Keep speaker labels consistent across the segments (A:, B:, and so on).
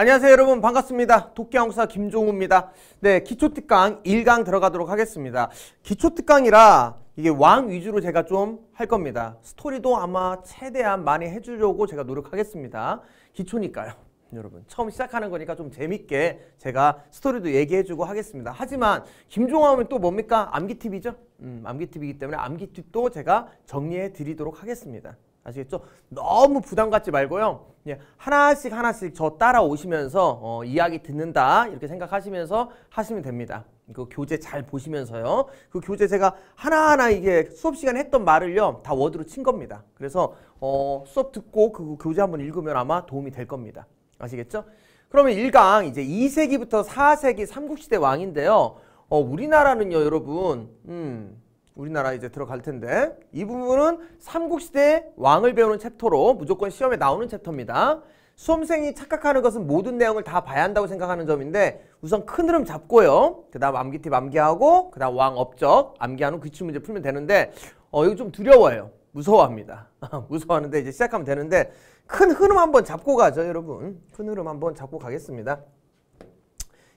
A: 안녕하세요 여러분 반갑습니다 도끼한국사 김종우입니다 네 기초특강 1강 들어가도록 하겠습니다 기초특강이라 이게 왕 위주로 제가 좀 할 겁니다 스토리도 아마 최대한 많이 해주려고 제가 노력하겠습니다 기초니까요 여러분 처음 시작하는 거니까 좀 재밌게 제가 스토리도 얘기해주고 하겠습니다 하지만 김종우 하면 또 뭡니까 암기팁이죠 음, 암기팁이기 때문에 암기팁도 제가 정리해 드리도록 하겠습니다 아시겠죠? 너무 부담 갖지 말고요. 그 하나씩 하나씩 저 따라오시면서 어, 이야기 듣는다 이렇게 생각하시면서 하시면 됩니다. 그 교재 잘 보시면서요. 그 교재 제가 하나하나 이게 수업 시간에 했던 말을요. 다 워드로 친 겁니다. 그래서 어, 수업 듣고 그 교재 한번 읽으면 아마 도움이 될 겁니다. 아시겠죠? 그러면 일강 이제 2세기부터 4세기 삼국시대 왕인데요. 어, 우리나라는요, 여러분. 음. 우리나라 이제 들어갈 텐데 이 부분은 삼국시대 왕을 배우는 챕터로 무조건 시험에 나오는 챕터입니다. 수험생이 착각하는 것은 모든 내용을 다 봐야 한다고 생각하는 점인데 우선 큰 흐름 잡고요. 그 다음 암기팁 암기하고 그 다음 왕 업적 암기하는 기출 문제 풀면 되는데 어 이거 좀 두려워요. 무서워합니다. 무서워하는데 이제 시작하면 되는데 큰 흐름 한번 잡고 가죠 여러분. 큰 흐름 한번 잡고 가겠습니다.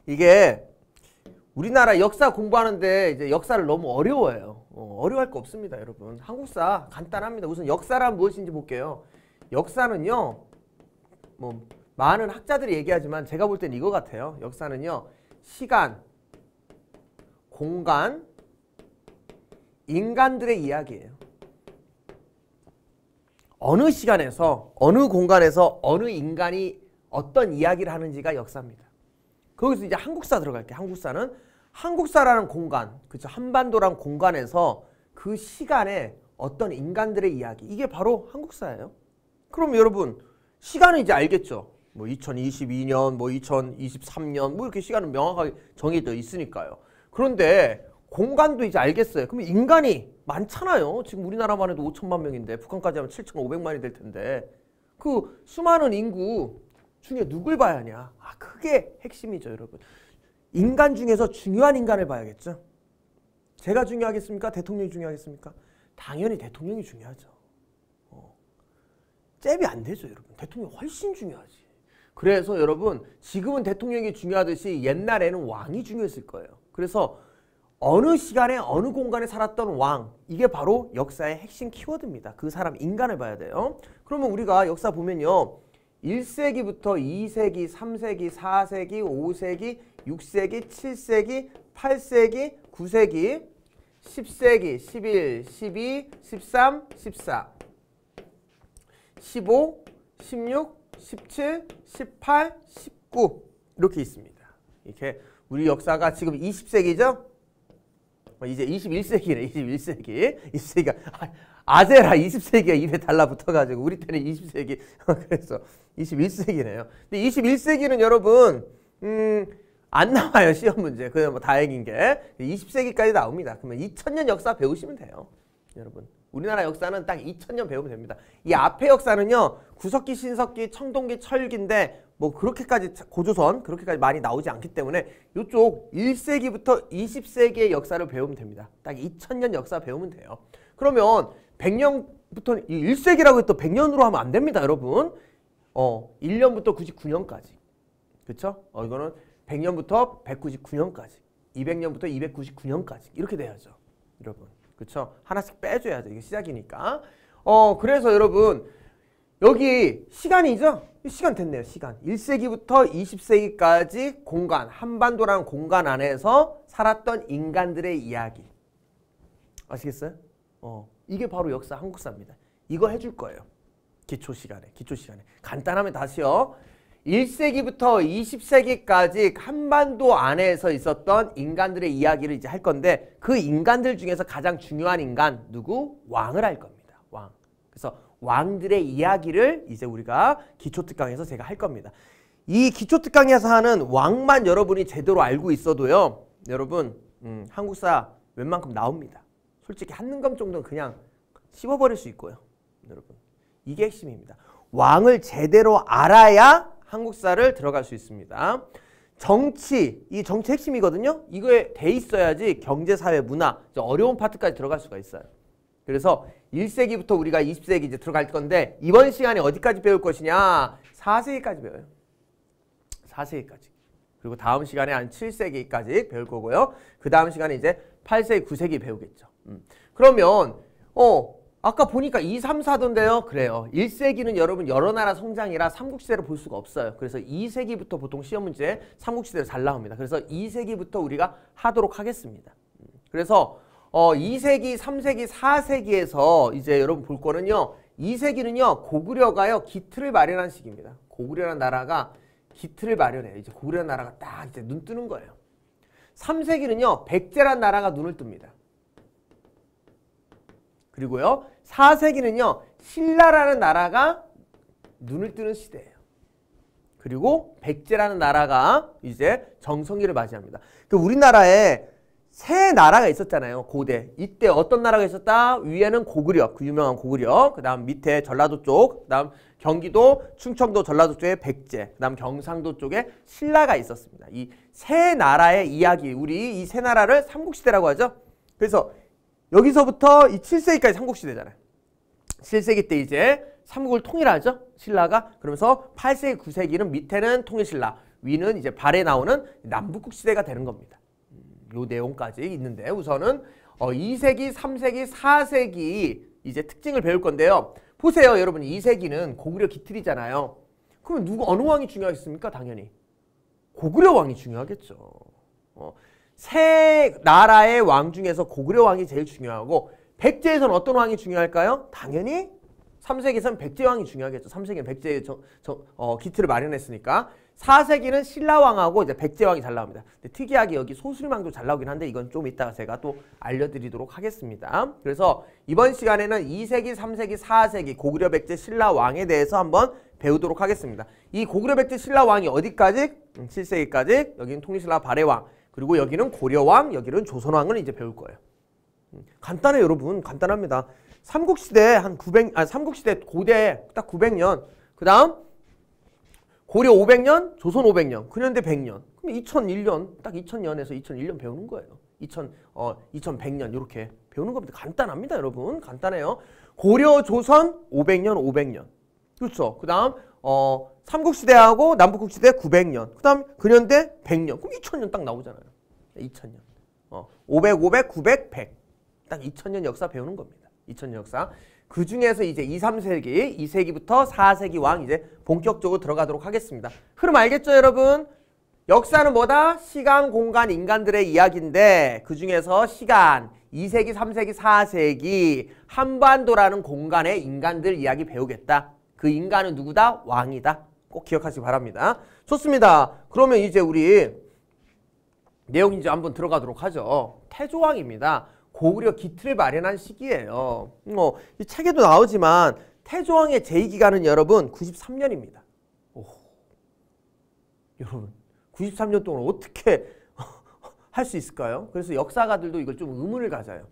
A: 이게 우리나라 역사 공부하는데 이제 역사를 너무 어려워요. 어, 려워할거 없습니다, 여러분. 한국사 간단합니다. 우선 역사란 무엇인지 볼게요. 역사는요, 뭐 많은 학자들이 얘기하지만 제가 볼 때는 이거 같아요. 역사는요, 시간, 공간, 인간들의 이야기예요. 어느 시간에서, 어느 공간에서, 어느 인간이 어떤 이야기를 하는지가 역사입니다. 거기서 이제 한국사 들어갈게. 한국사는 한국사라는 공간, 그죠? 한반도란 공간에서 그 시간에 어떤 인간들의 이야기. 이게 바로 한국사예요. 그럼 여러분 시간은 이제 알겠죠? 뭐 2022년, 뭐 2023년 뭐 이렇게 시간은 명확하게 정해져 있으니까요. 그런데 공간도 이제 알겠어요. 그럼 인간이 많잖아요. 지금 우리나라만 해도 5천만 명인데 북한까지 하면 7,500만이 될 텐데 그 수많은 인구 중에 누굴 봐야 하냐? 아, 그게 핵심이죠, 여러분. 인간 중에서 중요한 인간을 봐야겠죠. 제가 중요하겠습니까? 대통령이 중요하겠습니까? 당연히 대통령이 중요하죠. 어. 잽이 안 되죠, 여러분. 대통령 이 훨씬 중요하지. 그래서 여러분, 지금은 대통령이 중요하듯이 옛날에는 왕이 중요했을 거예요. 그래서 어느 시간에 어느 공간에 살았던 왕 이게 바로 역사의 핵심 키워드입니다. 그 사람 인간을 봐야 돼요. 그러면 우리가 역사 보면요. 1세기부터 2세기, 3세기, 4세기, 5세기, 6세기, 7세기, 8세기, 9세기, 10세기, 11, 12, 13, 14, 15, 16, 17, 18, 19 이렇게 있습니다. 이렇게 우리 역사가 지금 20세기죠? 어, 이제 21세기래, 21세기. 20세기가 아제라 20세기가 입에 달라붙어가지고 우리 때는 20세기 그래서 21세기네요. 근데 21세기는 여러분 음, 안 나와요 시험 문제. 그냥 뭐 다행인 게 20세기까지 나옵니다. 그러면 2000년 역사 배우시면 돼요, 여러분. 우리나라 역사는 딱 2000년 배우면 됩니다. 이 앞에 역사는요 구석기, 신석기, 청동기, 철기인데 뭐 그렇게까지 고조선 그렇게까지 많이 나오지 않기 때문에 이쪽 1세기부터 20세기의 역사를 배우면 됩니다. 딱 2000년 역사 배우면 돼요. 그러면 100년부터 1세기라고 해도 100년으로 하면 안 됩니다, 여러분. 어, 1년부터 99년까지. 그렇죠? 어, 이거는 100년부터 199년까지. 200년부터 299년까지. 이렇게 돼야죠. 여러분. 그렇죠? 하나씩 빼 줘야 죠 이게 시작이니까. 어, 그래서 여러분 여기 시간이죠? 시간 됐네요. 시간. 1세기부터 20세기까지 공간, 한반도라는 공간 안에서 살았던 인간들의 이야기. 아시겠어요? 어. 이게 바로 역사 한국사입니다. 이거 해줄 거예요. 기초 시간에, 기초 시간에. 간단하면 다시요. 1세기부터 20세기까지 한반도 안에서 있었던 인간들의 이야기를 이제 할 건데 그 인간들 중에서 가장 중요한 인간 누구? 왕을 할 겁니다. 왕. 그래서 왕들의 이야기를 이제 우리가 기초특강에서 제가 할 겁니다. 이 기초특강에서 하는 왕만 여러분이 제대로 알고 있어도요. 여러분 음, 한국사 웬만큼 나옵니다. 솔직히 한눈감 정도는 그냥 씹어버릴 수 있고요. 여러분 이게 핵심입니다. 왕을 제대로 알아야 한국사를 들어갈 수 있습니다. 정치, 이 정치 핵심이거든요. 이거에 돼 있어야지 경제, 사회, 문화 어려운 파트까지 들어갈 수가 있어요. 그래서 1세기부터 우리가 20세기 이제 들어갈 건데 이번 시간에 어디까지 배울 것이냐 4세기까지 배워요. 4세기까지. 그리고 다음 시간에 한 7세기까지 배울 거고요. 그 다음 시간에 이제 8세기, 9세기 배우겠죠. 음. 그러면 어 아까 보니까 2, 3, 4던데요 그래요. 1세기는 여러분 여러 나라 성장이라 삼국시대를 볼 수가 없어요. 그래서 2세기부터 보통 시험 문제 에 삼국시대를 잘 나옵니다. 그래서 2세기부터 우리가 하도록 하겠습니다. 음. 그래서 어 2세기, 3세기, 4세기에서 이제 여러분 볼 거는요. 2세기는요. 고구려가요. 기틀을 마련한 시기입니다. 고구려란 나라가 기틀을 마련해요. 이제 고구려 나라가 딱 이제 눈 뜨는 거예요. 3세기는요. 백제란 나라가 눈을 뜹니다. 그리고요. 4세기는요. 신라라는 나라가 눈을 뜨는 시대예요. 그리고 백제라는 나라가 이제 정성기를 맞이합니다. 그 우리나라에 세 나라가 있었잖아요. 고대. 이때 어떤 나라가 있었다? 위에는 고구려, 그 유명한 고구려. 그 다음 밑에 전라도 쪽, 그 다음 경기도, 충청도, 전라도 쪽에 백제, 그 다음 경상도 쪽에 신라가 있었습니다. 이 세 나라의 이야기, 우리 이 세 나라를 삼국시대라고 하죠. 그래서 여기서부터 이 7세기까지 삼국시대잖아요. 7세기 때 이제 삼국을 통일하죠. 신라가. 그러면서 8세기, 9세기는 밑에는 통일신라, 위는 이제 발에 나오는 남북국 시대가 되는 겁니다. 음, 요 내용까지 있는데 우선은 어 2세기, 3세기, 4세기 이제 특징을 배울 건데요. 보세요 여러분 2세기는 고구려 기틀이잖아요. 그러면 누구 어느 왕이 중요하겠습니까? 당연히 고구려 왕이 중요하겠죠. 어, 세 나라의 왕 중에서 고구려 왕이 제일 중요하고 백제에서는 어떤 왕이 중요할까요? 당연히 3세기에선 백제왕이 중요하겠죠. 3세기는 백제의 저, 저, 어, 기틀을 마련했으니까. 4세기는 신라왕하고 이제 백제왕이 잘 나옵니다. 근데 특이하게 여기 소술망도 잘 나오긴 한데 이건 좀 이따가 제가 또 알려드리도록 하겠습니다. 그래서 이번 시간에는 2세기, 3세기, 4세기 고구려 백제 신라왕에 대해서 한번 배우도록 하겠습니다. 이 고구려 백제 신라왕이 어디까지? 7세기까지. 음, 여기는 통일신라 발해왕. 그리고 여기는 고려왕, 여기는 조선왕을 이제 배울 거예요. 음, 간단해 여러분. 간단합니다. 삼국시대 한 900, 아 삼국시대 고대 딱 900년. 그 다음 고려 500년, 조선 500년, 근현대 100년. 그럼 2001년, 딱 2000년에서 2001년 배우는 거예요. 2000, 어, 2100년 이렇게 배우는 겁니다. 간단합니다 여러분. 간단해요. 고려, 조선 500년, 500년. 그렇죠. 그 다음 어, 삼국시대하고 남북국시대 900년. 그 다음 근현대 100년. 그럼 2000년 딱 나오잖아요. 2000년. 어, 500, 500, 900, 100. 딱 2000년 역사 배우는 겁니다. 2000년 역사. 그 중에서 이제 2, 3세기, 2세기부터 4세기 왕 이제 본격적으로 들어가도록 하겠습니다. 흐름 알겠죠, 여러분? 역사는 뭐다? 시간, 공간, 인간들의 이야기인데 그 중에서 시간, 2세기, 3세기, 4세기 한반도라는 공간의 인간들 이야기 배우겠다. 그 인간은 누구다? 왕이다. 꼭 기억하시기 바랍니다. 좋습니다. 그러면 이제 우리 내용 이제 한번 들어가도록 하죠. 태조왕입니다. 고구려 기틀을 마련한 시기예요. 뭐, 이 책에도 나오지만 태조왕의 제위기간은 여러분 93년입니다. 오, 여러분 93년 동안 어떻게 할 수 있을까요? 그래서 역사가들도 이걸 좀 의문을 가져요.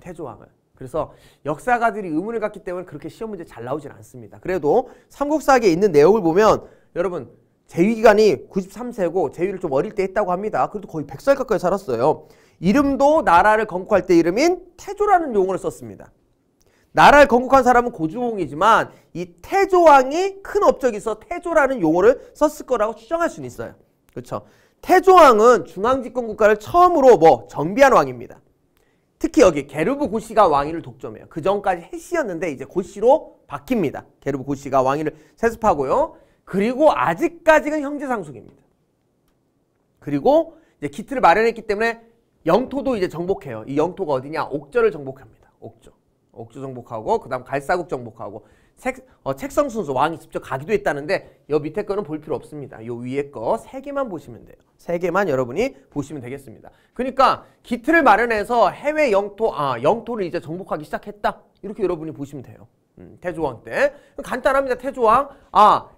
A: 태조왕을. 그래서 역사가들이 의문을 갖기 때문에 그렇게 시험 문제 잘 나오진 않습니다. 그래도 삼국사기에 있는 내용을 보면 여러분 재위기간이 93세고 재위를 좀 어릴 때 했다고 합니다. 그래도 거의 100살 가까이 살았어요. 이름도 나라를 건국할 때 이름인 태조라는 용어를 썼습니다. 나라를 건국한 사람은 고주홍이지만 이 태조왕이 큰 업적이 있어 태조라는 용어를 썼을 거라고 추정할 수는 있어요. 그렇죠? 태조왕은 중앙집권 국가를 처음으로 뭐 정비한 왕입니다. 특히 여기 게르브 고시가 왕위를 독점해요. 그 전까지 해시였는데 이제 고시로 바뀝니다. 게르브 고시가 왕위를 세습하고요. 그리고 아직까지는 형제 상속입니다. 그리고 이제 기틀을 마련했기 때문에 영토도 이제 정복해요. 이 영토가 어디냐? 옥저를 정복합니다. 옥저. 옥저 정복하고 그다음 갈사국 정복하고 색, 어, 책성 순서 왕이 직접 가기도 했다는데 여 밑에 거는 볼 필요 없습니다. 요 위에 거 세 개만 보시면 돼요. 세 개만 여러분이 보시면 되겠습니다. 그러니까 기틀을 마련해서 해외 영토 아 영토를 이제 정복하기 시작했다 이렇게 여러분이 보시면 돼요. 음, 태조왕 때 간단합니다. 태조왕 아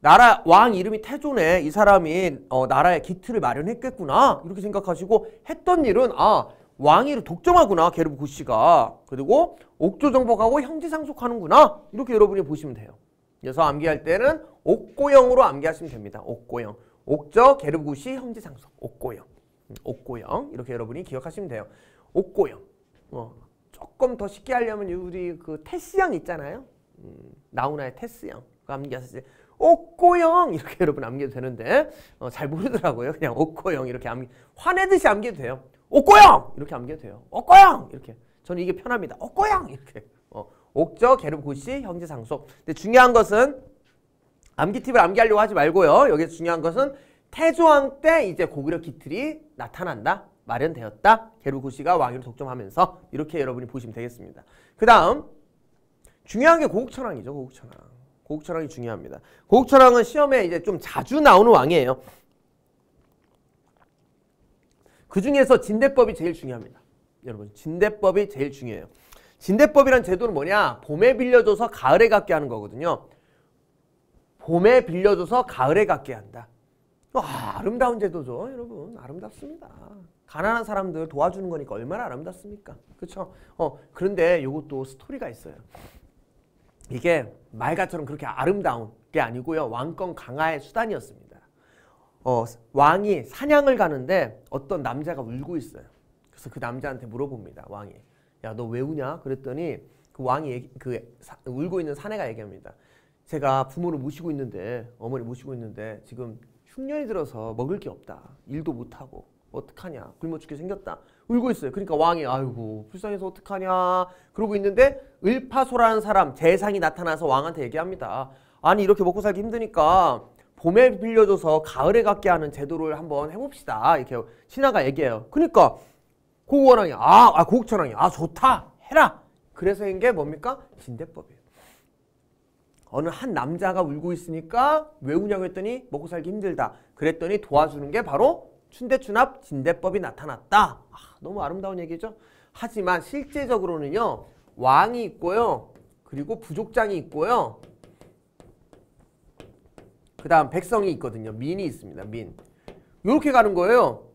A: 나라 왕 이름이 태조네 이 사람이 어, 나라의 기틀을 마련했겠구나 이렇게 생각하시고 했던 일은 아 왕위를 독점하구나 게르브 고씨가 그리고 옥조 정복하고 형제 상속하는구나 이렇게 여러분이 보시면 돼요 그래서 암기할 때는 옥고영으로 암기하시면 됩니다 옥고영 옥저 게르브 고씨 형제 상속 옥고영옥고영 음, 이렇게 여러분이 기억하시면 돼요 옥고영 어, 조금 더 쉽게 하려면 우리 그 테스형 있잖아요 음, 나훈아의 테스형 그 암기하실 때옥고영 이렇게 여러분 암기해도 되는데 어, 잘 모르더라고요 그냥 옥고영 이렇게 암기 화내듯이 암기해도 돼요 옥고형! 이렇게 암기해도 돼요. 옥고형! 이렇게. 저는 이게 편합니다. 옥고형! 이렇게. 어, 옥저, 게르고시, 형제상속. 근데 중요한 것은 암기 팁을 암기하려고 하지 말고요. 여기서 중요한 것은 태조왕 때 이제 고구려 기틀이 나타난다. 마련되었다. 게르고시가 왕위를 독점하면서 이렇게 여러분이 보시면 되겠습니다. 그 다음 중요한 게 고국천왕이죠. 고국천왕. 고국천왕이 중요합니다. 고국천왕은 시험에 이제 좀 자주 나오는 왕이에요. 그 중에서 진대법이 제일 중요합니다. 여러분 진대법이 제일 중요해요. 진대법이란 제도는 뭐냐? 봄에 빌려줘서 가을에 갖게 하는 거거든요. 봄에 빌려줘서 가을에 갖게 한다. 와, 어, 아름다운 제도죠. 여러분 아름답습니다. 가난한 사람들 도와주는 거니까 얼마나 아름답습니까? 그렇죠? 어, 그런데 이것도 스토리가 있어요. 이게 말가처럼 그렇게 아름다운 게 아니고요. 왕권 강화의 수단이었습니다. 어, 왕이 사냥을 가는데 어떤 남자가 울고 있어요. 그래서 그 남자한테 물어봅니다. 왕이. 야, 너 왜 우냐? 그랬더니 그 왕이 얘기, 그 사, 울고 있는 사내가 얘기합니다. 제가 부모를 모시고 있는데 어머니 모시고 있는데 지금 흉년이 들어서 먹을 게 없다. 일도 못 하고 어떡하냐? 굶어 죽게 생겼다. 울고 있어요. 그러니까 왕이 아이고 불쌍해서 어떡하냐? 그러고 있는데 을파소라는 사람 재상이 나타나서 왕한테 얘기합니다. 아니 이렇게 먹고 살기 힘드니까 봄에 빌려줘서 가을에 갖게 하는 제도를 한번 해봅시다. 이렇게 신하가 얘기해요. 그러니까 고국원왕이 아, 아 고국천왕이 아 좋다 해라. 그래서한게 뭡니까? 진대법이에요. 어느 한 남자가 울고 있으니까 왜 우냐고 했더니 먹고 살기 힘들다. 그랬더니 도와주는 게 바로 춘대춘합 진대법이 나타났다. 아, 너무 아름다운 얘기죠. 하지만 실제적으로는요. 왕이 있고요. 그리고 부족장이 있고요. 그 다음 백성이 있거든요. 민이 있습니다. 민. 이렇게 가는 거예요.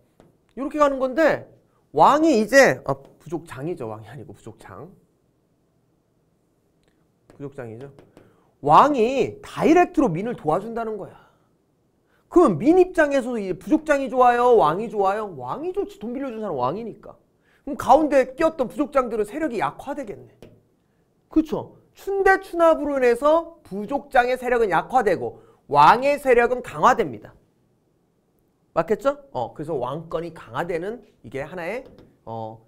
A: 이렇게 가는 건데 왕이 이제 아, 부족장이죠. 왕이 아니고 부족장. 부족장이죠. 왕이 다이렉트로 민을 도와준다는 거야. 그럼 민 입장에서도 이제 부족장이 좋아요? 왕이 좋아요? 왕이 좋지. 돈 빌려준 사람 왕이니까. 그럼 가운데 끼었던 부족장들은 세력이 약화되겠네. 그렇죠? 춘대추합으로 인해서 부족장의 세력은 약화되고 왕의 세력은 강화됩니다. 맞겠죠? 어, 그래서 왕권이 강화되는 이게 하나의 어,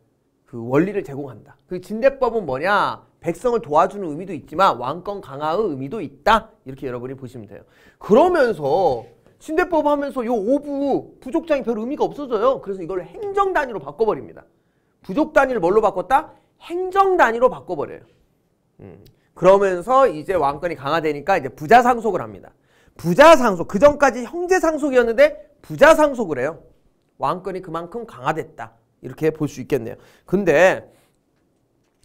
A: 그 원리를 제공한다. 그 진대법은 뭐냐? 백성을 도와주는 의미도 있지만 왕권 강화의 의미도 있다. 이렇게 여러분이 보시면 돼요. 그러면서 신대법 하면서 요 5부 부족장이 별 의미가 없어져요. 그래서 이걸 행정 단위로 바꿔버립니다. 부족 단위를 뭘로 바꿨다? 행정 단위로 바꿔버려요. 음. 그러면서 이제 왕권이 강화되니까 이제 부자 상속을 합니다. 부자 상속, 그 전까지 형제 상속이었는데 부자 상속을 해요. 왕권이 그만큼 강화됐다. 이렇게 볼 수 있겠네요. 근데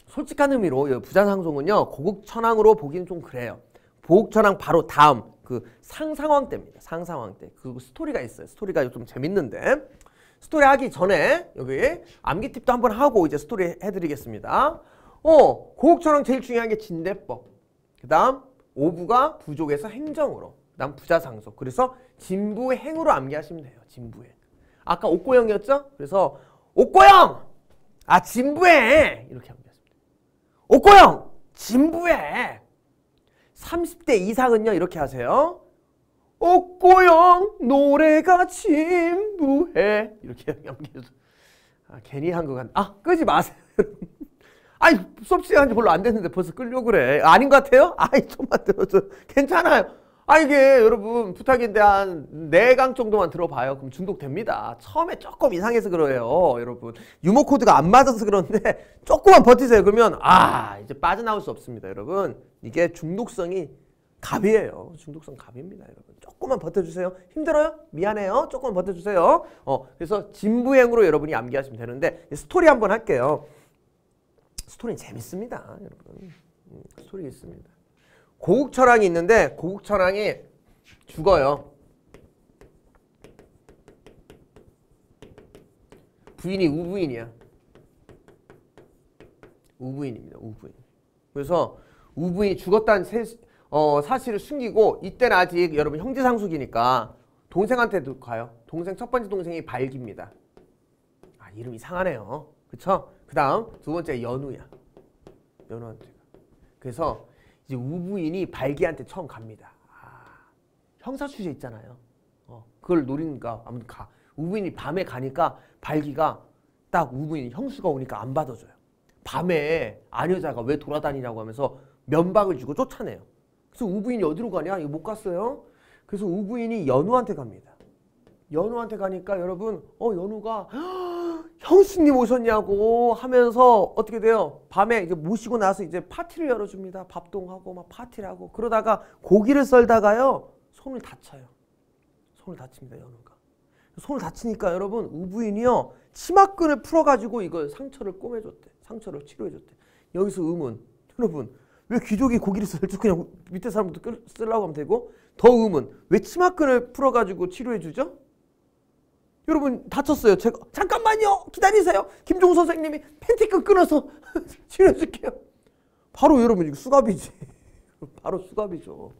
A: 솔직한 의미로 부자 상속은요. 고국천황으로 보기는 좀 그래요. 고국천황 바로 다음 그 상상왕 때입니다. 상상왕 때. 그 스토리가 있어요. 스토리가 좀 재밌는데 스토리 하기 전에 여기 암기팁도 한번 하고 이제 스토리 해드리겠습니다. 어 고국천황 제일 중요한 게 진대법. 그 다음 오부가 부족에서 행정으로 다 부자 상속. 그래서 진부행으로 암기하시면 돼요. 진부행. 아까 옥고형이었죠? 그래서 옥고형! 아 진부행! 이렇게 암기하시면 돼요. 옥고형! 진부행! 30대 이상은요 이렇게 하세요. 옥고형 노래가 진부해 이렇게 암기해서 아, 괜히 한 거 같네. 아 끄지 마세요. 아니 수업 시간이 별로 안 됐는데 벌써 끌려고 그래. 아닌 것 같아요? 아이 좀만 들어줘. 괜찮아요. 아 이게 여러분 부탁인데 한 4강 정도만 들어봐요. 그럼 중독됩니다. 처음에 조금 이상해서 그래요. 여러분 유머 코드가 안 맞아서 그런데 조금만 버티세요. 그러면 아 이제 빠져나올 수 없습니다. 여러분 이게 중독성이 갑이에요. 중독성 갑입니다. 여러분 조금만 버텨주세요. 힘들어요? 미안해요. 조금만 버텨주세요. 어 그래서 진부행으로 여러분이 암기하시면 되는데 스토리 한번 할게요. 스토리 재밌습니다. 여러분 음, 스토리 있습니다. 고국 천왕이 있는데 고국 천왕이 죽어요. 부인이 우부인이야. 우부인입니다. 우부인. 그래서 우부인이 죽었다는 세, 어, 사실을 숨기고 이때는 아직 여러분 형제상속이니까 동생한테도 가요. 동생 첫 번째 동생이 발기입니다. 아 이름 이상하네요. 그쵸? 그 다음 두 번째 연우야. 연우한테. 그래서 이제 우부인이 발기한테 처음 갑니다. 아, 형사 취재 있잖아요. 어, 그걸 노리니까 아무튼 가. 우부인이 밤에 가니까 발기가 딱 우부인 형수가 오니까 안 받아줘요. 밤에 아녀자가 왜 돌아다니냐고 하면서 면박을 주고 쫓아내요. 그래서 우부인이 어디로 가냐? 이거 못 갔어요. 그래서 우부인이 연우한테 갑니다. 연우한테 가니까 여러분 어 연우가 형수님 오셨냐고 하면서 어떻게 돼요? 밤에 이제 모시고 나서 이제 파티를 열어줍니다. 밥동하고 막 파티를 하고 그러다가 고기를 썰다가요 손을 다쳐요. 손을 다칩니다 연우가. 손을 다치니까 여러분 우부인이요 치마끈을 풀어가지고 이걸 상처를 꿰매줬대 상처를 치료해줬대. 여기서 의문. 여러분 왜 귀족이 고기를 썰지 그냥 밑에 사람부터 쓰려고 하면 되고 더 의문 왜 치마끈을 풀어가지고 치료해주죠? 여러분 다쳤어요. 제가 잠깐만요. 기다리세요. 김종 선생님이 팬티끈 끊어서 치료해줄게요. 바로 여러분 수갑이지. 바로 수갑이죠.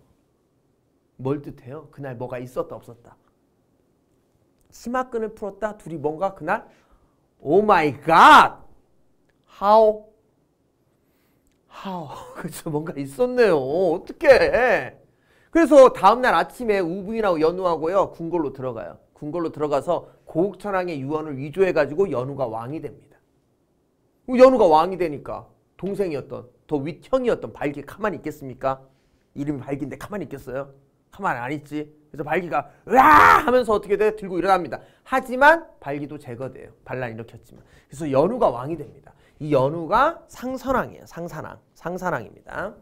A: 뭘 뜻해요? 그날 뭐가 있었다 없었다. 치마끈을 풀었다. 둘이 뭔가 그날 오 마이 갓! How? How? 그죠 뭔가 있었네요. 어떻게 그래서 다음날 아침에 우부인하고 연우하고요. 궁궐로 들어가요. 궁궐로 들어가서 고옥천왕의 유언을 위조해가지고 연우가 왕이 됩니다. 그 연우가 왕이 되니까 동생이었던 더 윗형이었던 발기 가만히 있겠습니까? 이름이 발기인데 가만히 있겠어요? 가만히 안 있지. 그래서 발기가 으아 하면서 어떻게 돼? 들고 일어납니다. 하지만 발기도 제거돼요. 반란 일으켰지만. 그래서 연우가 왕이 됩니다. 이 연우가 상선왕이에요. 상산왕. 상산왕입니다.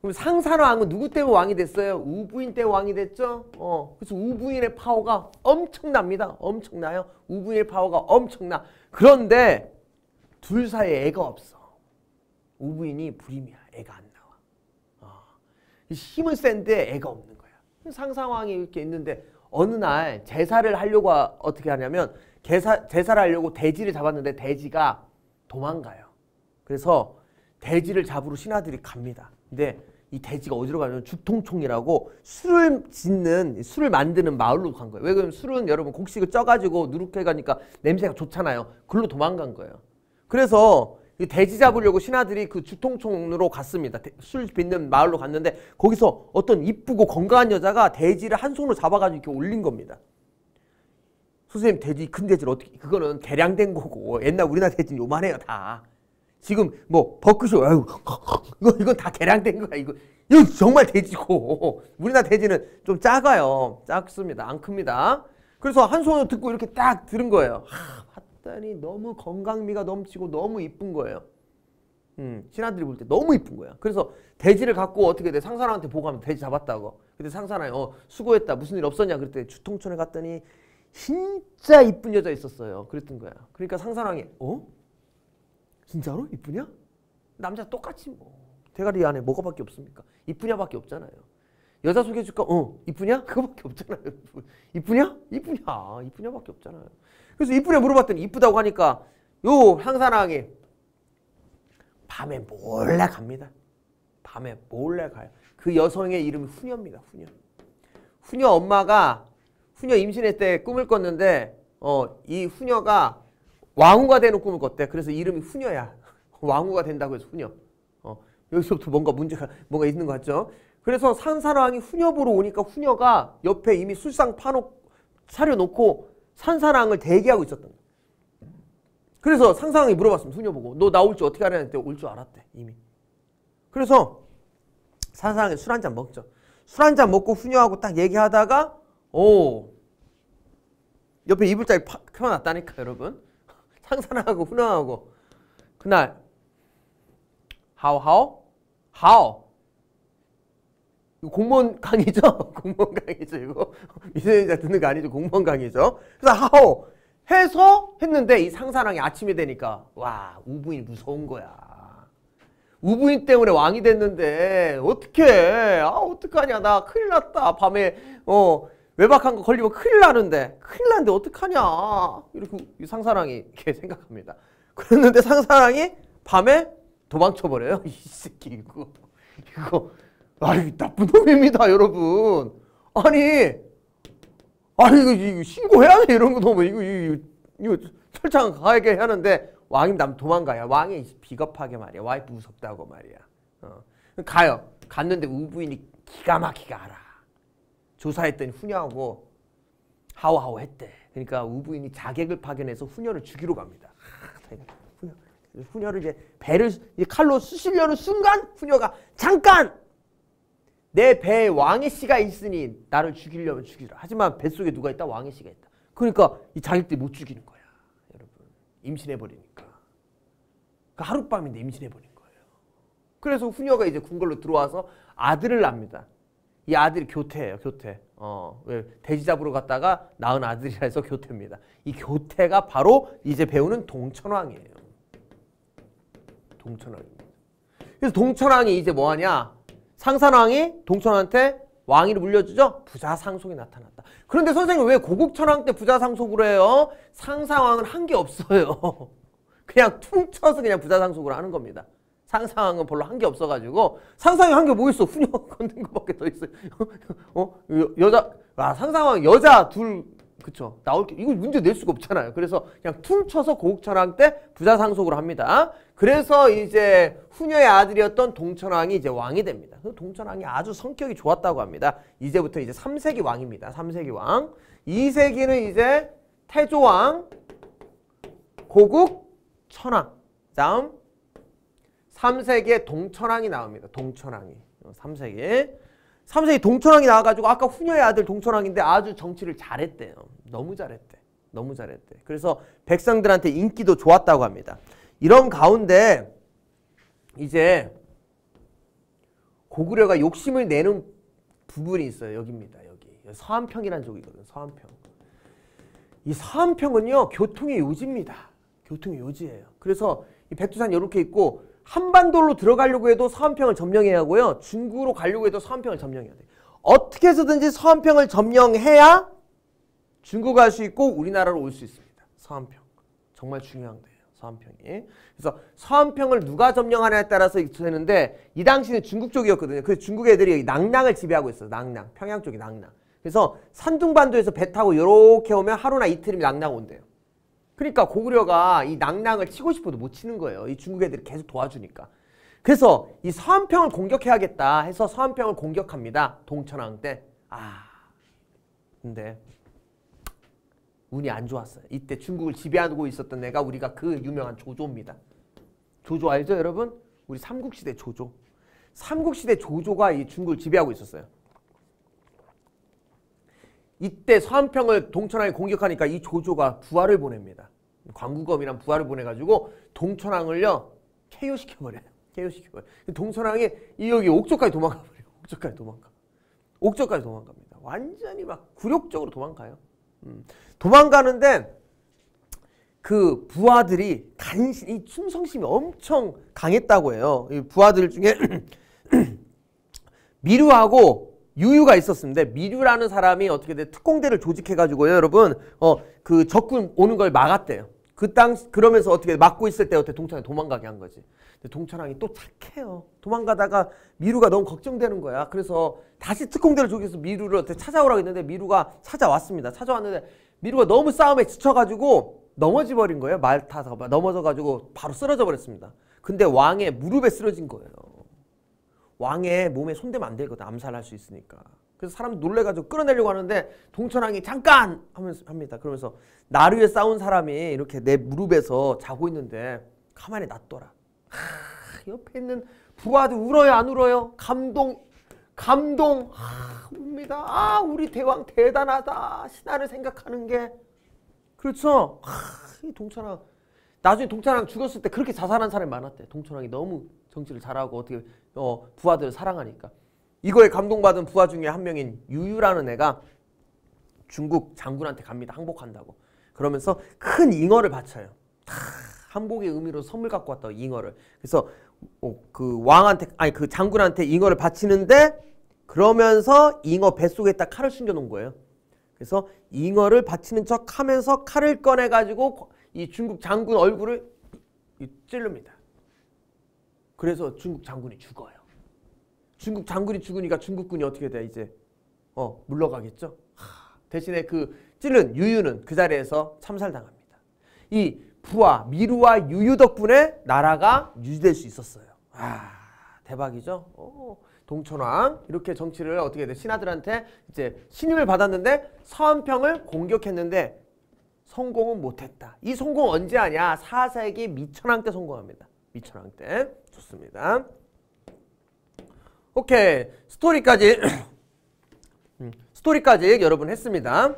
A: 그럼 상산왕은 누구 때문에 왕이 됐어요? 우부인 때 왕이 됐죠? 어, 그래서 우부인의 파워가 엄청납니다. 엄청나요. 우부인의 파워가 엄청나. 그런데 둘 사이에 애가 없어. 우부인이 불임이야. 애가 안 나와. 어. 힘은 센데 애가 없는 거야. 상상왕이 이렇게 있는데 어느 날 제사를 하려고 어떻게 하냐면 제사, 제사를 하려고 돼지를 잡았는데 돼지가 도망가요. 그래서 돼지를 잡으러 신하들이 갑니다. 근데 이 돼지가 어디로 가냐면 죽통총이라고 술을 짓는 술을 만드는 마을로 간 거예요. 왜 그러면 냐 술은 여러분 곡식을 쪄가지고 누룩해 가니까 냄새가 좋잖아요. 글로 도망간 거예요. 그래서 이 돼지 잡으려고 신하들이 그 주통총으로 갔습니다. 술 빚는 마을로 갔는데 거기서 어떤 이쁘고 건강한 여자가 돼지를 한 손으로 잡아가지고 이렇게 올린 겁니다. 선생님 돼지 큰 돼지를 어떻게 그거는 개량된 거고 옛날 우리나라 돼지는 요만해요 다. 지금 뭐 버크쇼 아유 이거 이건 다 개량된 거야 이거 이거 정말 돼지고 우리나라 돼지는 좀 작아요 작습니다 안 큽니다 그래서 한 손으로 듣고 이렇게 딱 들은 거예요 하, 봤더니 너무 건강미가 넘치고 너무 이쁜 거예요 음, 신아들이볼 때 너무 이쁜 거야 그래서 돼지를 갖고 어떻게 돼상사랑한테 보고하면 돼지 잡았다고 근데 상사랑이어 수고했다 무슨 일 없었냐 그랬더니 주통촌에 갔더니 진짜 이쁜 여자 있었어요 그랬던 거야 그러니까 상사랑이 어? 진짜로? 이쁘냐? 남자 똑같이 뭐 대가리 안에 뭐가밖에 없습니까? 이쁘냐밖에 없잖아요. 여자 소개해줄까? 어, 이쁘냐? 그거밖에 없잖아요. 이쁘냐? 이쁘냐? 아, 이쁘냐밖에 없잖아요. 그래서 이쁘냐 물어봤더니 이쁘다고 하니까 요 항산왕이 밤에 몰래 갑니다. 밤에 몰래 가요. 그 여성의 이름이 후녀입니다. 후녀. 후녀 엄마가 후녀 임신했때 꿈을 꿨는데 어, 이 후녀가 왕후가 되는 꿈을 꿨대. 그래서 이름이 후녀야. 왕후가 된다고 해서 후녀. 어, 여기서부터 뭔가 문제가 뭔가 있는 것 같죠. 그래서 산사랑이 후녀 보러 오니까 후녀가 옆에 이미 술상 파놓 차려놓고 산사랑을 대기하고 있었던 거예요 그래서 상사랑이 물어봤습니다. 후녀 보고 너 나올 줄 어떻게 알았는데 올 줄 알았대 이미. 그래서 산사랑이 술 한 잔 먹죠. 술 한 잔 먹고 후녀하고 딱 얘기하다가 오 옆에 이불자리 펴놨다니까 여러분. 상산하고 훈항하고 그날 how how how 공무원 강의죠? 공무원 강의죠 이거 이세자 듣는 거 아니죠? 공무원 강의죠? 그래서 how 해서 했는데 이 상사랑이 아침이 되니까 와 우부인 무서운 거야. 우부인 때문에 왕이 됐는데 어떻게 아 어떡하냐 나 큰일 났다 밤에 어 외박한 거 걸리면 큰일 나는데 큰일 나는데 어떡하냐 이렇게 상사랑이 이렇게 생각합니다. 그랬는데 상사랑이 밤에 도망쳐버려요. 이 새끼 이거 이거 아유 나쁜 놈입니다 여러분. 아니 아니 이거, 이거 신고해야 돼 이런 거 너무 이거 이거, 이거 철창하게 하는데 왕이 남 도망가요. 왕이 비겁하게 말이야. 와이프 무섭다고 말이야. 어. 가요. 갔는데 우부인이 기가 막히게 알아. 조사했더니 후녀하고 하오하오 했대. 그러니까 우부인이 자객을 파견해서 후녀를 죽이러 갑니다. 후녀, 후녀를 이제 배를 이제 칼로 쑤시려는 순간 후녀가 잠깐 내 배에 왕의 씨가 있으니 나를 죽이려면 죽이라. 하지만 뱃속에 누가 있다? 왕의 씨가 있다. 그러니까 이 자객들이 못 죽이는 거야. 여러분 임신해버리니까. 그러니까 하룻밤인데 임신해버린 거예요. 그래서 후녀가 이제 궁궐로 들어와서 아들을 낳습니다. 이 아들이 교태예요. 교태. 어, 왜 돼지 잡으러 갔다가 낳은 아들이라 해서 교태입니다. 이 교태가 바로 이제 배우는 동천왕이에요. 동천왕입니다. 그래서 동천왕이 이제 뭐하냐? 상산왕이 동천한테 왕위를 물려주죠? 부자 상속이 나타났다. 그런데 선생님 왜 고국천왕 때 부자 상속으로 해요? 상사왕은 한 게 없어요. 그냥 퉁쳐서 그냥 부자 상속으로 하는 겁니다. 상상한 건 별로 한 게 없어가지고 상상이 한 게 뭐 있어 후녀 걷는 거밖에 더 있어요 어 여, 자와 아, 상상왕 여자 둘 그쵸 나올 게 이거 문제 낼 수가 없잖아요 그래서 그냥 퉁쳐서 고국천왕 때 부자 상속을 합니다 그래서 이제 후녀의 아들이었던 동천왕이 이제 왕이 됩니다 동천왕이 아주 성격이 좋았다고 합니다 이제부터 이제 3세기 왕입니다 3세기 왕 2세기는 이제 태조왕 고국 천왕 다음 3세기에 동천왕이 나옵니다. 동천왕이. 3세기에. 어, 3세 동천왕이 나와가지고 아까 후녀의 아들 동천왕인데 아주 정치를 잘했대요. 너무 잘했대. 너무 잘했대. 그래서 백성들한테 인기도 좋았다고 합니다. 이런 가운데 이제 고구려가 욕심을 내는 부분이 있어요. 여기입니다. 여기. 서한평이라는 쪽이거든요. 서한평. 이 서한평은요. 교통의 요지입니다. 교통의 요지예요. 그래서 백두산 이렇게 있고 한반도로 들어가려고 해도 서한평을 점령해야 하고요. 중국으로 가려고 해도 서한평을 점령해야 돼. 어떻게 해서든지 서한평을 점령해야 중국 갈 수 있고 우리나라로 올 수 있습니다. 서한평. 정말 중요한 거예요. 서한평이. 그래서 서한평을 누가 점령하냐에 따라서 되는데 이 당시는 중국 쪽이었거든요. 그래서 중국 애들이 여기 낭낭을 지배하고 있어요. 낭낭. 평양 쪽이 낭낭. 그래서 산둥반도에서 배 타고 이렇게 오면 하루나 이틀이면 낭낭 온대요. 그러니까 고구려가 이낙랑을 치고 싶어도 못 치는 거예요. 이 중국 애들이 계속 도와주니까. 그래서 이 서한평을 공격해야겠다 해서 서한평을 공격합니다. 동천왕 때. 아, 근데 운이 안 좋았어요. 이때 중국을 지배하고 있었던 애가 우리가 그 유명한 조조입니다. 조조 알죠 여러분? 우리 삼국시대 조조. 삼국시대 조조가 이 중국을 지배하고 있었어요. 이때 서한평을 동천왕이 공격하니까 이 조조가 부하를 보냅니다. 광구검이란 부하를 보내가지고 동천왕을요 KO 시켜버려요. KO 시켜버려. 그 동천왕이 이 여기 옥조까지 도망가 버려요. 옥조까지 도망가. 옥조까지 도망갑니다. 완전히 막 굴욕적으로 도망가요. 음. 도망가는데 그 부하들이 간신이 충성심이 엄청 강했다고 해요. 이 부하들 중에 미루하고 유유가 있었습니다. 미유라는 사람이 어떻게 돼 특공대를 조직해가지고요, 여러분 어 그 적군 오는 걸 막았대요. 그 땅 그러면서 어떻게 막고 있을 때 어떻게 동천이 도망가게 한 거지. 근데 동천왕이 또 착해요. 도망가다가 미루가 너무 걱정되는 거야. 그래서 다시 특공대를 조직해서 미루를 어떻게 찾아오라고 했는데 미루가 찾아왔습니다. 찾아왔는데 미루가 너무 싸움에 지쳐가지고 넘어지 버린 거예요. 말 타서 넘어져가지고 바로 쓰러져 버렸습니다. 근데 왕의 무릎에 쓰러진 거예요. 왕의 몸에 손대면 안 되거든. 암살할 수 있으니까. 그래서 사람 놀래가지고 끌어내려고 하는데 동천왕이 잠깐 하면서 합니다. 그러면서 나를 위해 싸운 사람이 이렇게 내 무릎에서 자고 있는데 가만히 놨더라. 하, 옆에 있는 부하들 울어요 안 울어요? 감동 감동 아, 웁니다. 아 우리 대왕 대단하다. 신하를 생각하는 게 그렇죠. 아, 동천왕 나중에 동천왕 죽었을 때 그렇게 자살한 사람이 많았대. 동천왕이 너무 정치를 잘하고 어떻게 어, 부하들을 사랑하니까 이거에 감동받은 부하 중에 한 명인 유유라는 애가 중국 장군한테 갑니다. 항복한다고. 그러면서 큰 잉어를 바쳐요. 다 항복의 의미로 선물 갖고 왔다 잉어를. 그래서 어, 그 왕한테 아니 그 장군한테 잉어를 바치는데 그러면서 잉어 뱃속에 딱 칼을 숨겨 놓은 거예요. 그래서 잉어를 바치는 척 하면서 칼을 꺼내 가지고 이 중국 장군 얼굴을 찔릅니다 그래서 중국 장군이 죽어요. 중국 장군이 죽으니까 중국군이 어떻게 돼 이제 어 물러가겠죠. 하, 대신에 그 찔른 유유는 그 자리에서 참살당합니다. 이 부와 미루와 유유 덕분에 나라가 유지될 수 있었어요. 아 대박이죠. 오, 어, 동천왕 이렇게 정치를 어떻게 돼 신하들한테 이제 신임을 받았는데 서한평을 공격했는데 성공은 못했다. 이 성공 언제 하냐? 4세기 미천왕 때 성공합니다. 미천왕 때. 좋습니다. 오케이. 스토리까지 음, 스토리까지 여러분 했습니다.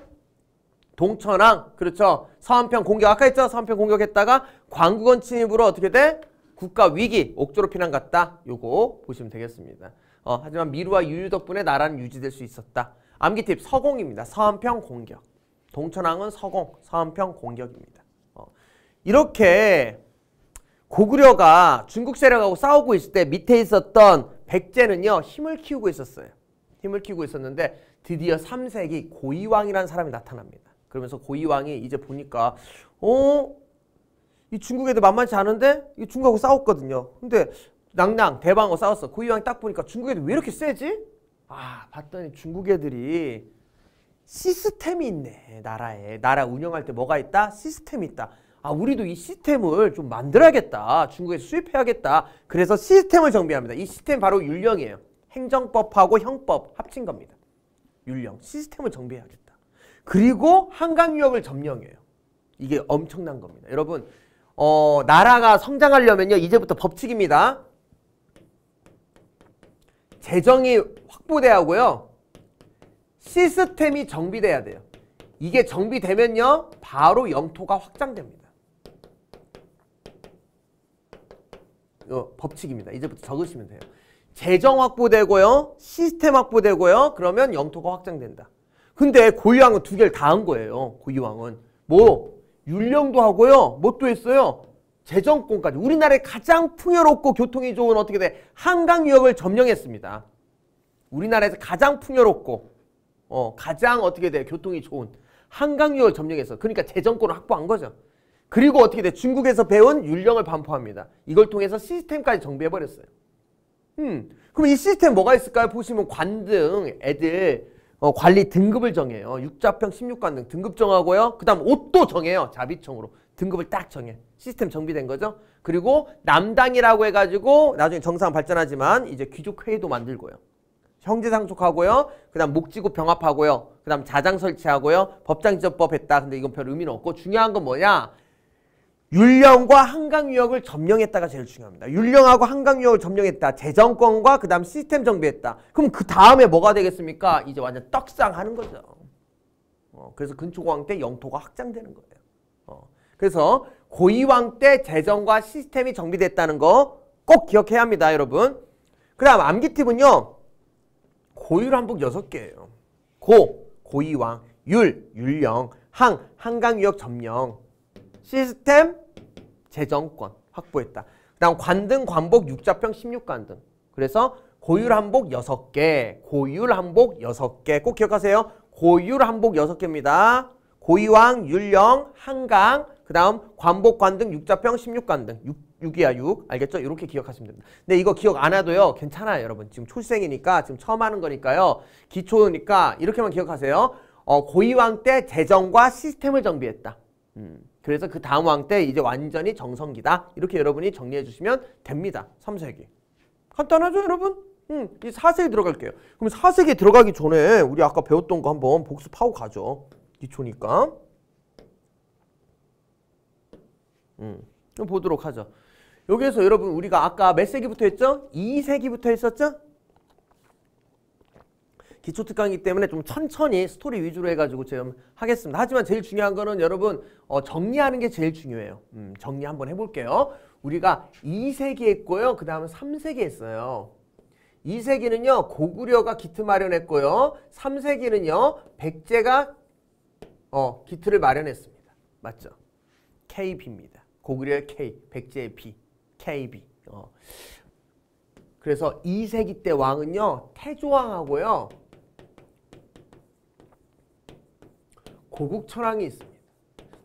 A: 동천왕 그렇죠. 서한편 공격 아까 했죠. 서한편 공격했다가 광구건 침입으로 어떻게 돼? 국가 위기, 옥조로 피난 갔다. 요거 보시면 되겠습니다. 어, 하지만 미루와 유유 덕분에 나라는 유지될 수 있었다. 암기 팁 서공입니다. 서한평 공격. 동천왕은 서공, 서한평 공격입니다. 어, 이렇게 고구려가 중국 세력하고 싸우고 있을 때 밑에 있었던 백제는요 힘을 키우고 있었어요. 힘을 키우고 있었는데 드디어 3세기 고이왕이라는 사람이 나타납니다. 그러면서 고이왕이 이제 보니까 어? 이 중국 에도 만만치 않은데 이 중국하고 싸웠거든요. 근데 낭낭 대방하고 싸웠어. 고이왕이 딱 보니까 중국 에도왜 이렇게 세지? 아 봤더니 중국 애들이 시스템이 있네 나라에 나라 운영할 때 뭐가 있다? 시스템이 있다. 아 우리도 이 시스템을 좀 만들어야겠다. 중국에서 수입해야겠다. 그래서 시스템을 정비합니다. 이 시스템 바로 율령이에요. 행정법하고 형법 합친 겁니다. 율령 시스템을 정비해야겠다. 그리고 한강 유역을 점령해요. 이게 엄청난 겁니다. 여러분 어, 나라가 성장하려면요. 이제부터 법칙입니다. 재정이 확보돼야 하고요. 시스템이 정비돼야 돼요. 이게 정비되면요. 바로 영토가 확장됩니다. 요 어, 법칙입니다. 이제부터 적으시면 돼요. 재정 확보되고요. 시스템 확보되고요. 그러면 영토가 확장된다. 근데 고유왕은 두 개를 다 한 거예요. 고유왕은. 뭐 율령도 하고요. 뭣도 했어요? 재정권까지. 우리나라에 가장 풍요롭고 교통이 좋은 어떻게 돼? 한강 유역을 점령했습니다. 우리나라에서 가장 풍요롭고 어, 가장 어떻게 돼? 교통이 좋은 한강 유역을 점령했어. 그러니까 재정권을 확보한 거죠. 그리고 어떻게 돼? 중국에서 배운 율령을 반포합니다. 이걸 통해서 시스템까지 정비해버렸어요. 음, 그럼 이 시스템 뭐가 있을까요? 보시면 관등, 애들 어, 관리 등급을 정해요. 육자평 16관등 등급 정하고요. 그 다음 옷도 정해요. 자비청으로. 등급을 딱 정해. 시스템 정비된 거죠. 그리고 남당이라고 해가지고 나중에 정상 발전하지만 이제 귀족회의도 만들고요. 형제상속하고요. 그 다음 목지구 병합하고요. 그 다음 자장 설치하고요. 법장지법법 했다. 근데 이건 별 의미는 없고 중요한 건 뭐냐. 율령과 한강유역을 점령했다가 제일 중요합니다. 율령하고 한강유역을 점령했다. 재정권과 그 다음 시스템 정비했다. 그럼 그 다음에 뭐가 되겠습니까? 이제 완전 떡상하는 거죠. 어, 그래서 근초고왕 때 영토가 확장되는 거예요. 어, 그래서 고이왕 때 재정과 시스템이 정비됐다는 거 꼭 기억해야 합니다. 여러분. 그 다음 암기팁은요. 고율 한복 여섯 개예요 고, 고이왕, 율, 율령, 항, 한강유역 점령 시스템 재정권 확보했다. 그 다음 관등, 관복, 육자평, 16관등. 그래서 고율 한복 6개, 고율 한복 6개. 꼭 기억하세요. 고율 한복 6개입니다. 고이왕, 율령, 한강, 그 다음 관복, 관등, 육자평, 16관등. 6, 이야 6. 알겠죠? 이렇게 기억하시면 됩니다. 근데 이거 기억 안 해도요. 괜찮아요, 여러분. 지금 초생이니까 지금 처음 하는 거니까요. 기초니까 이렇게만 기억하세요. 어, 고이왕 때 재정과 시스템을 정비했다. 음. 그래서 그 다음 왕 때 이제 완전히 정성기다. 이렇게 여러분이 정리해 주시면 됩니다. 3세기. 간단하죠, 여러분? 음, 이제 4세기 들어갈게요. 그럼 4세기 들어가기 전에 우리 아까 배웠던 거 한번 복습하고 가죠. 기초니까. 음, 좀 보도록 하죠. 여기에서 여러분 우리가 아까 몇 세기부터 했죠? 2세기부터 했었죠? 기초특강이기 때문에 좀 천천히 스토리 위주로 해가지고 제가 하겠습니다. 하지만 제일 중요한 거는 여러분 어, 정리하는 게 제일 중요해요. 음, 정리 한번 해볼게요. 우리가 2세기 했고요. 그 다음은 3세기 했어요. 2세기는요. 고구려가 기트 마련했고요. 3세기는요. 백제가 어, 기트를 마련했습니다. 맞죠? KB입니다. 고구려의 K, 백제의 B, KB. 어. 그래서 2세기 때 왕은요. 태조왕하고요. 고국 천황이 있습니다.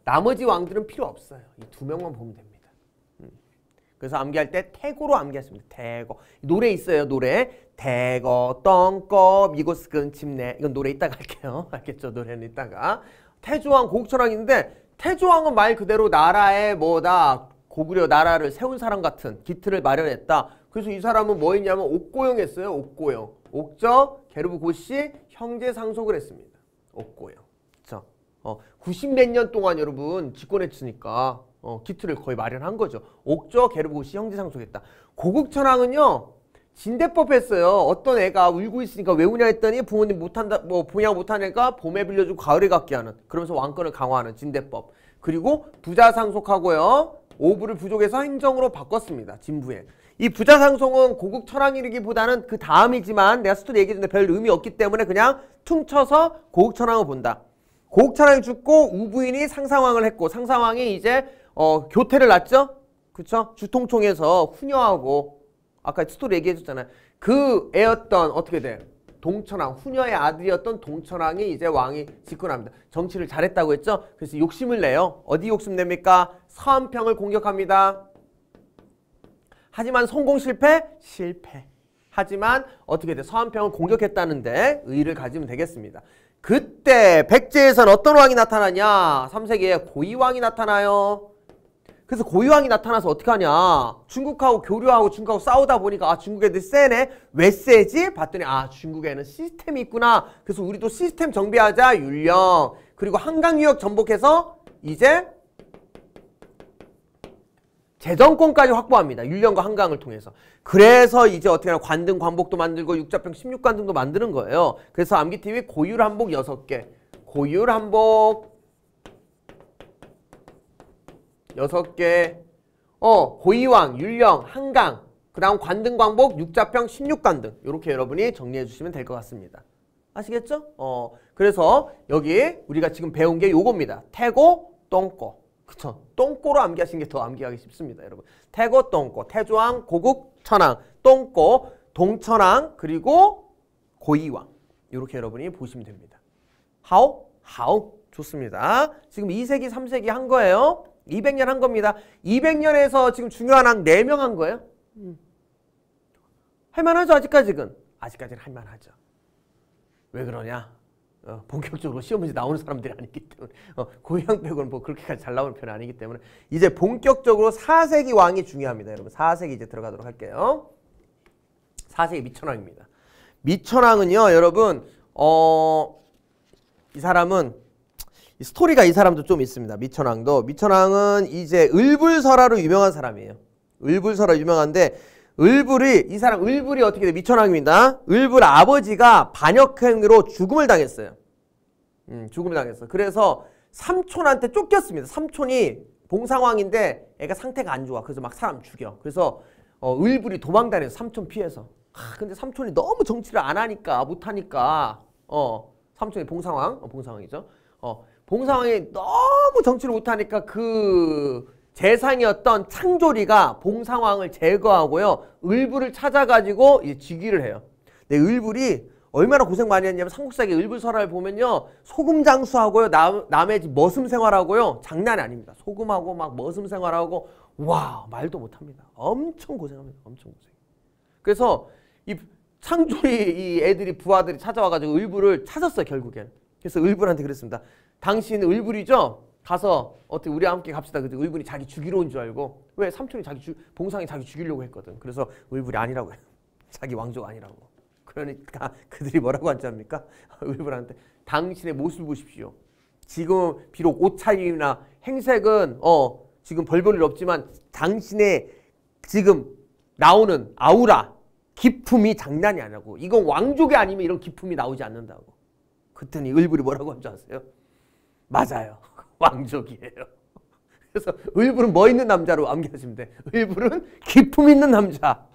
A: 나머지 왕들은 필요 없어요. 이 두 명만 보면 됩니다. 음. 그래서 암기할 때 태고로 암기하시면 돼 태고. 노래 있어요. 노래. 태거, 떵껍, 이곳은 침내. 이건 노래 이따가 할게요. 알겠죠? 노래는 이따가. 태조왕, 고국천왕인데 태조왕은 말 그대로 나라의 뭐다. 고구려 나라를 세운 사람 같은 기틀을 마련했다. 그래서 이 사람은 뭐 했냐면 옥고형 했어요. 옥고형. 옥저, 게르브 고씨, 형제 상속을 했습니다. 옥고형. 90몇 어, 년 동안 여러분 집권했으니까 어, 기틀을 거의 마련한 거죠. 옥저 게르보시 형제상속했다. 고국천왕은요 진대법 했어요. 어떤 애가 울고 있으니까 왜 우냐 했더니 부모님 못한다, 뭐, 분양 못한 애가 봄에 빌려주고 가을에 갖게 하는. 그러면서 왕권을 강화하는 진대법. 그리고 부자 상속하고요. 오부를 부족해서 행정으로 바꿨습니다. 진부에. 이 부자 상속은 고국 천왕이기보다는그 다음이지만 내가 스토리 얘기했는데 별 의미 없기 때문에 그냥 퉁쳐서 고국 천왕을 본다. 곡차량이 죽고 우부인이 상상왕을 했고 상상왕이 이제 어, 교태를 낳죠? 그쵸? 주통총에서 훈녀하고 아까 스토리 얘기해줬잖아요. 그 애였던 어떻게 돼? 동천왕, 훈녀의 아들이었던 동천왕이 이제 왕이 집권합니다. 정치를 잘했다고 했죠? 그래서 욕심을 내요. 어디 욕심 냅니까? 서한평을 공격합니다. 하지만 성공 실패? 실패. 하지만 어떻게 돼? 서한평을 공격했다는데 의의를 가지면 되겠습니다. 그때 백제에선 어떤 왕이 나타나냐? 3세기에 고이왕이 나타나요. 그래서 고이왕이 나타나서 어떻게 하냐? 중국하고 교류하고 중국하고 싸우다 보니까 아 중국 애들 세네? 왜 세지? 봤더니 아 중국에는 시스템이 있구나. 그래서 우리도 시스템 정비하자 윤령. 그리고 한강 유역 전복해서 이제 재정권까지 확보합니다. 율령과 한강을 통해서. 그래서 이제 어떻게 하나 관등 관복도 만들고 육자평 16관등도 만드는 거예요. 그래서 암기TV 고율 한복 6개, 고율 한복 6개, 어, 고이왕, 율령, 한강, 그 다음 관등 광복, 육자평 16관등 이렇게 여러분이 정리해 주시면 될 것 같습니다. 아시겠죠? 어, 그래서 여기 우리가 지금 배운 게 요겁니다. 태고, 똥꼬. 그쵸. 똥꼬로 암기하신 게 더 암기하기 쉽습니다, 여러분. 태고 똥꼬, 태조왕, 고국 천왕, 똥꼬, 동천왕, 그리고 고이왕. 이렇게 여러분이 보시면 됩니다. 하오? 하오? 좋습니다. 지금 2세기, 3세기 한 거예요. 200년 한 겁니다. 200년에서 지금 중요한 항 4명 한 거예요. 음. 할만하죠, 아직까지는? 아직까지는 할만하죠. 왜 그러냐? 어, 본격적으로 시험문제 나오는 사람들이 아니기 때문에 어, 고향 빼고는 뭐 그렇게까지 잘 나오는 편이 아니기 때문에 이제 본격적으로 4세기 왕이 중요합니다. 여러분 4세기 이제 들어가도록 할게요. 4세기 미천왕입니다. 미천왕은요 여러분 어, 이 사람은 이 스토리가 이 사람도 좀 있습니다. 미천왕도 미천왕은 이제 을불설화로 유명한 사람이에요. 을불설화 유명한데 을불이 이 사람 을불이 어떻게 돼? 미천왕입니다. 을불 아버지가 반역행위로 죽음을 당했어요. 음, 죽음을 당했어. 그래서 삼촌한테 쫓겼습니다. 삼촌이 봉상왕인데 애가 상태가 안 좋아. 그래서 막 사람 죽여. 그래서 어, 을불이 도망다녀 삼촌 피해서. 아, 근데 삼촌이 너무 정치를 안 하니까 못 하니까 어 삼촌이 봉상왕 어, 봉상왕이죠. 어 봉상왕이 너무 정치를 못 하니까 그 재상이었던 창조리가 봉상왕을 제거하고요. 을불을 찾아가지고 즉위를 해요. 근 을불이 얼마나 고생 많이 했냐면 삼국사기 을불 설화를 보면요. 소금 장수하고요. 남, 남의 집 머슴 생활하고요. 장난이 아닙니다. 소금하고 막 머슴 생활하고 와 말도 못합니다. 엄청 고생합니다. 엄청 고생. 그래서 이 창조리 이 애들이 부하들이 찾아와가지고 을불을 찾았어요. 결국엔. 그래서 을불한테 그랬습니다. 당신 을불이죠? 가서 어떻게 우리 와 함께 갑시다. 그때 의분이 자기 죽이러 온 줄 알고 왜 삼촌이 자기 죽 봉상이 자기 죽이려고 했거든. 그래서 의분이 아니라고 요 자기 왕조가 아니라고. 그러니까 그들이 뭐라고 하지 않습니까? 의분한테 당신의 모습 보십시오. 지금 비록 옷 차림이나 행색은 어 지금 벌벌일 없지만 당신의 지금 나오는 아우라 기품이 장난이 아니라고. 이건 왕족이 아니면 이런 기품이 나오지 않는다고. 그랬더니 의불이 뭐라고 한 줄 아세요? 맞아요. 왕족이에요. 그래서 을부는 뭐 있는 남자로 암기하시면 돼. 을부는 기품 있는 남자.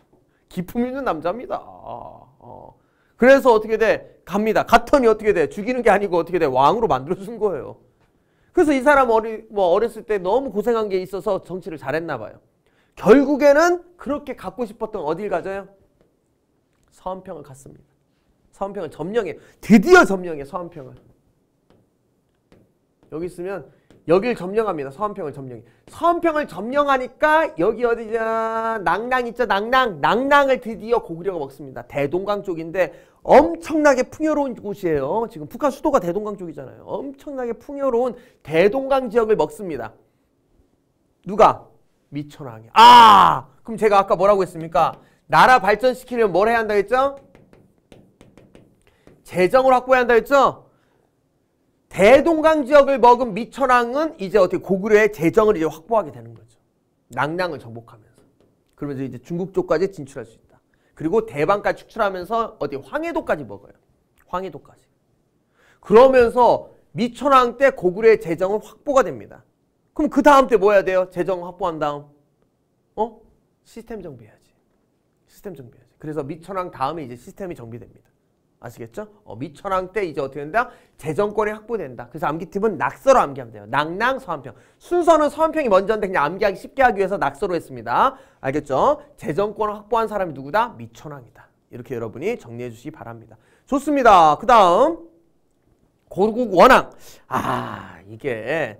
A: 기품 있는 남자입니다. 아, 어. 그래서 어떻게 돼? 갑니다. 갔더니 어떻게 돼? 죽이는 게 아니고 어떻게 돼? 왕으로 만들어준 거예요. 그래서 이 사람 어리, 뭐 어렸을 때 너무 고생한 게 있어서 정치를 잘했나 봐요. 결국에는 그렇게 갖고 싶었던 어딜 가져요? 서원평을 갔습니다. 서원평을 점령해. 드디어 점령해 서원평을. 여기 있으면 여길 점령합니다. 서한평을 점령. 서한평을 점령하니까 여기 어디냐? 낭낭 있죠. 낭낭. 낭낭을 드디어 고구려가 먹습니다. 대동강 쪽인데 엄청나게 풍요로운 곳이에요. 지금 북한 수도가 대동강 쪽이잖아요. 엄청나게 풍요로운 대동강 지역을 먹습니다. 누가? 미천왕이. 아! 그럼 제가 아까 뭐라고 했습니까? 나라 발전시키려면 뭘 해야 한다 했죠? 재정을 확보해야 한다 했죠? 대동강 지역을 먹은 미천왕은 이제 어떻게 고구려의 재정을 이제 확보하게 되는 거죠. 낙랑을 정복하면서. 그러면서 이제 중국 쪽까지 진출할 수 있다. 그리고 대방까지 축출하면서 어디 황해도까지 먹어요. 황해도까지. 그러면서 미천왕 때 고구려의 재정은 확보가 됩니다. 그럼 그 다음 때 뭐 해야 돼요? 재정 확보한 다음. 어? 시스템 정비해야지. 시스템 정비해야지. 그래서 미천왕 다음에 이제 시스템이 정비됩니다. 아시겠죠? 어, 미천왕때 이제 어떻게 된다? 재정권이 확보된다. 그래서 암기팁은 낙서로 암기하면 돼요. 낭낭 서한평. 순서는 서한평이 먼저인데 그냥 암기하기 쉽게 하기 위해서 낙서로 했습니다. 알겠죠? 재정권을 확보한 사람이 누구다? 미천왕이다 이렇게 여러분이 정리해 주시기 바랍니다. 좋습니다. 그 다음 고국 원앙. 아 이게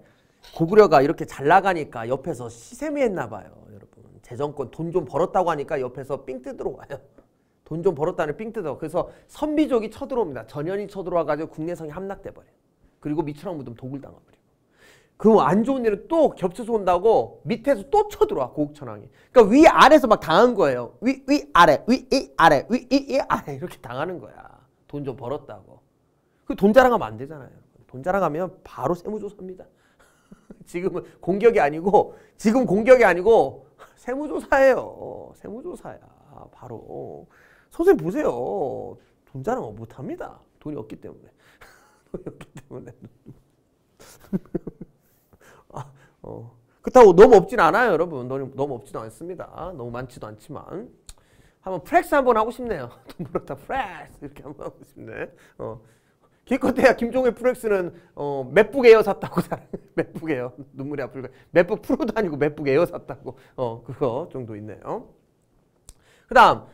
A: 고구려가 이렇게 잘 나가니까 옆에서 시세미 했나 봐요. 여러분 재정권 돈 좀 벌었다고 하니까 옆에서 삥 뜯으러 와요. 돈좀 벌었다는 삥 뜯어. 그래서 선비족이 쳐들어옵니다. 전현이 쳐들어와가지고 국내성이 함락돼 버려. 그리고 미추랑 무덤 독을 당하버려. 그럼 안 좋은 일은 또 겹쳐서 온다고 밑에서 또 쳐들어와 고국천왕이. 그러니까 위 아래서 에막 당한 거예요. 위 위 아래 위 이 아래 위이이 아래 이렇게 당하는 거야. 돈 좀 벌었다고. 그 돈 자랑하면 안 되잖아요. 돈 자랑하면 바로 세무조사입니다. 지금은 공격이 아니고 지금 공격이 아니고 세무조사예요. 어, 세무조사야 바로. 선생님 보세요. 돈 자랑 뭐 못합니다. 돈이 없기 때문에. 돈이 없기 때문에. 아, 어. 그렇다고 너무 없진 않아요, 여러분. 너무, 너무 없지도 않습니다. 너무 많지도 않지만. 한번 프렉스 한번 하고 싶네요. 돈 벌었다 프렉스 이렇게 한번 하고 싶네. 어. 기껏해야 김종일 프렉스는 어, 맥북 에어 샀다고 맥북 에어 눈물이 아플까 맥북 프로도 아니고 맥북 에어 샀다고 어 그거 정도 있네요. 그다음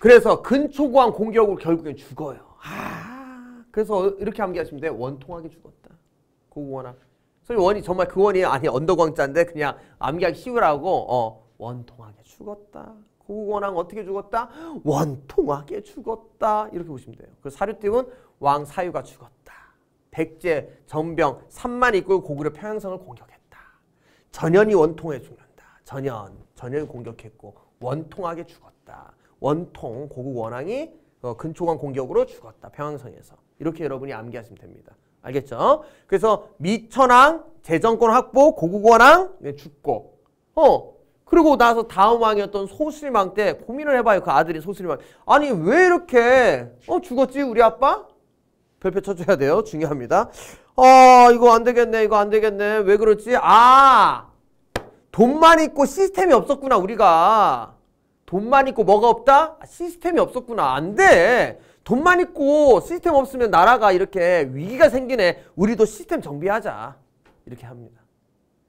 A: 그래서 근초고왕 공격으로 결국엔 죽어요. 아, 그래서 이렇게 암기하시면 돼요. 원통하게 죽었다. 고원아. 그 소위 원이 정말 그 원이 아니 언더광자인데 그냥 암기하기 쉬우라고 어 원통하게 죽었다. 고원왕 그 어떻게 죽었다? 원통하게 죽었다. 이렇게 보시면 돼요. 그 사료띠운 왕 사유가 죽었다. 백제, 전병, 3만 이끌 고구려 평양성을 공격했다. 전현이 원통해 죽는다. 전현, 전현 공격했고 원통하게 죽었다. 원통 고국 원왕이 어, 근초강 공격으로 죽었다. 평양성에서. 이렇게 여러분이 암기하시면 됩니다. 알겠죠? 그래서 미천왕, 재정권 확보, 고국원왕 네, 죽고 어 그리고 나서 다음 왕이었던 소실망 때 고민을 해봐요. 그 아들이 소실망 아니 왜 이렇게 어 죽었지 우리 아빠? 별표 쳐줘야 돼요. 중요합니다. 아 이거 안 되겠네 이거 안 되겠네 왜 그렇지? 아 돈만 있고 시스템이 없었구나 우리가 돈만 있고 뭐가 없다? 아, 시스템이 없었구나. 안 돼. 돈만 있고 시스템 없으면 나라가 이렇게 위기가 생기네. 우리도 시스템 정비하자. 이렇게 합니다.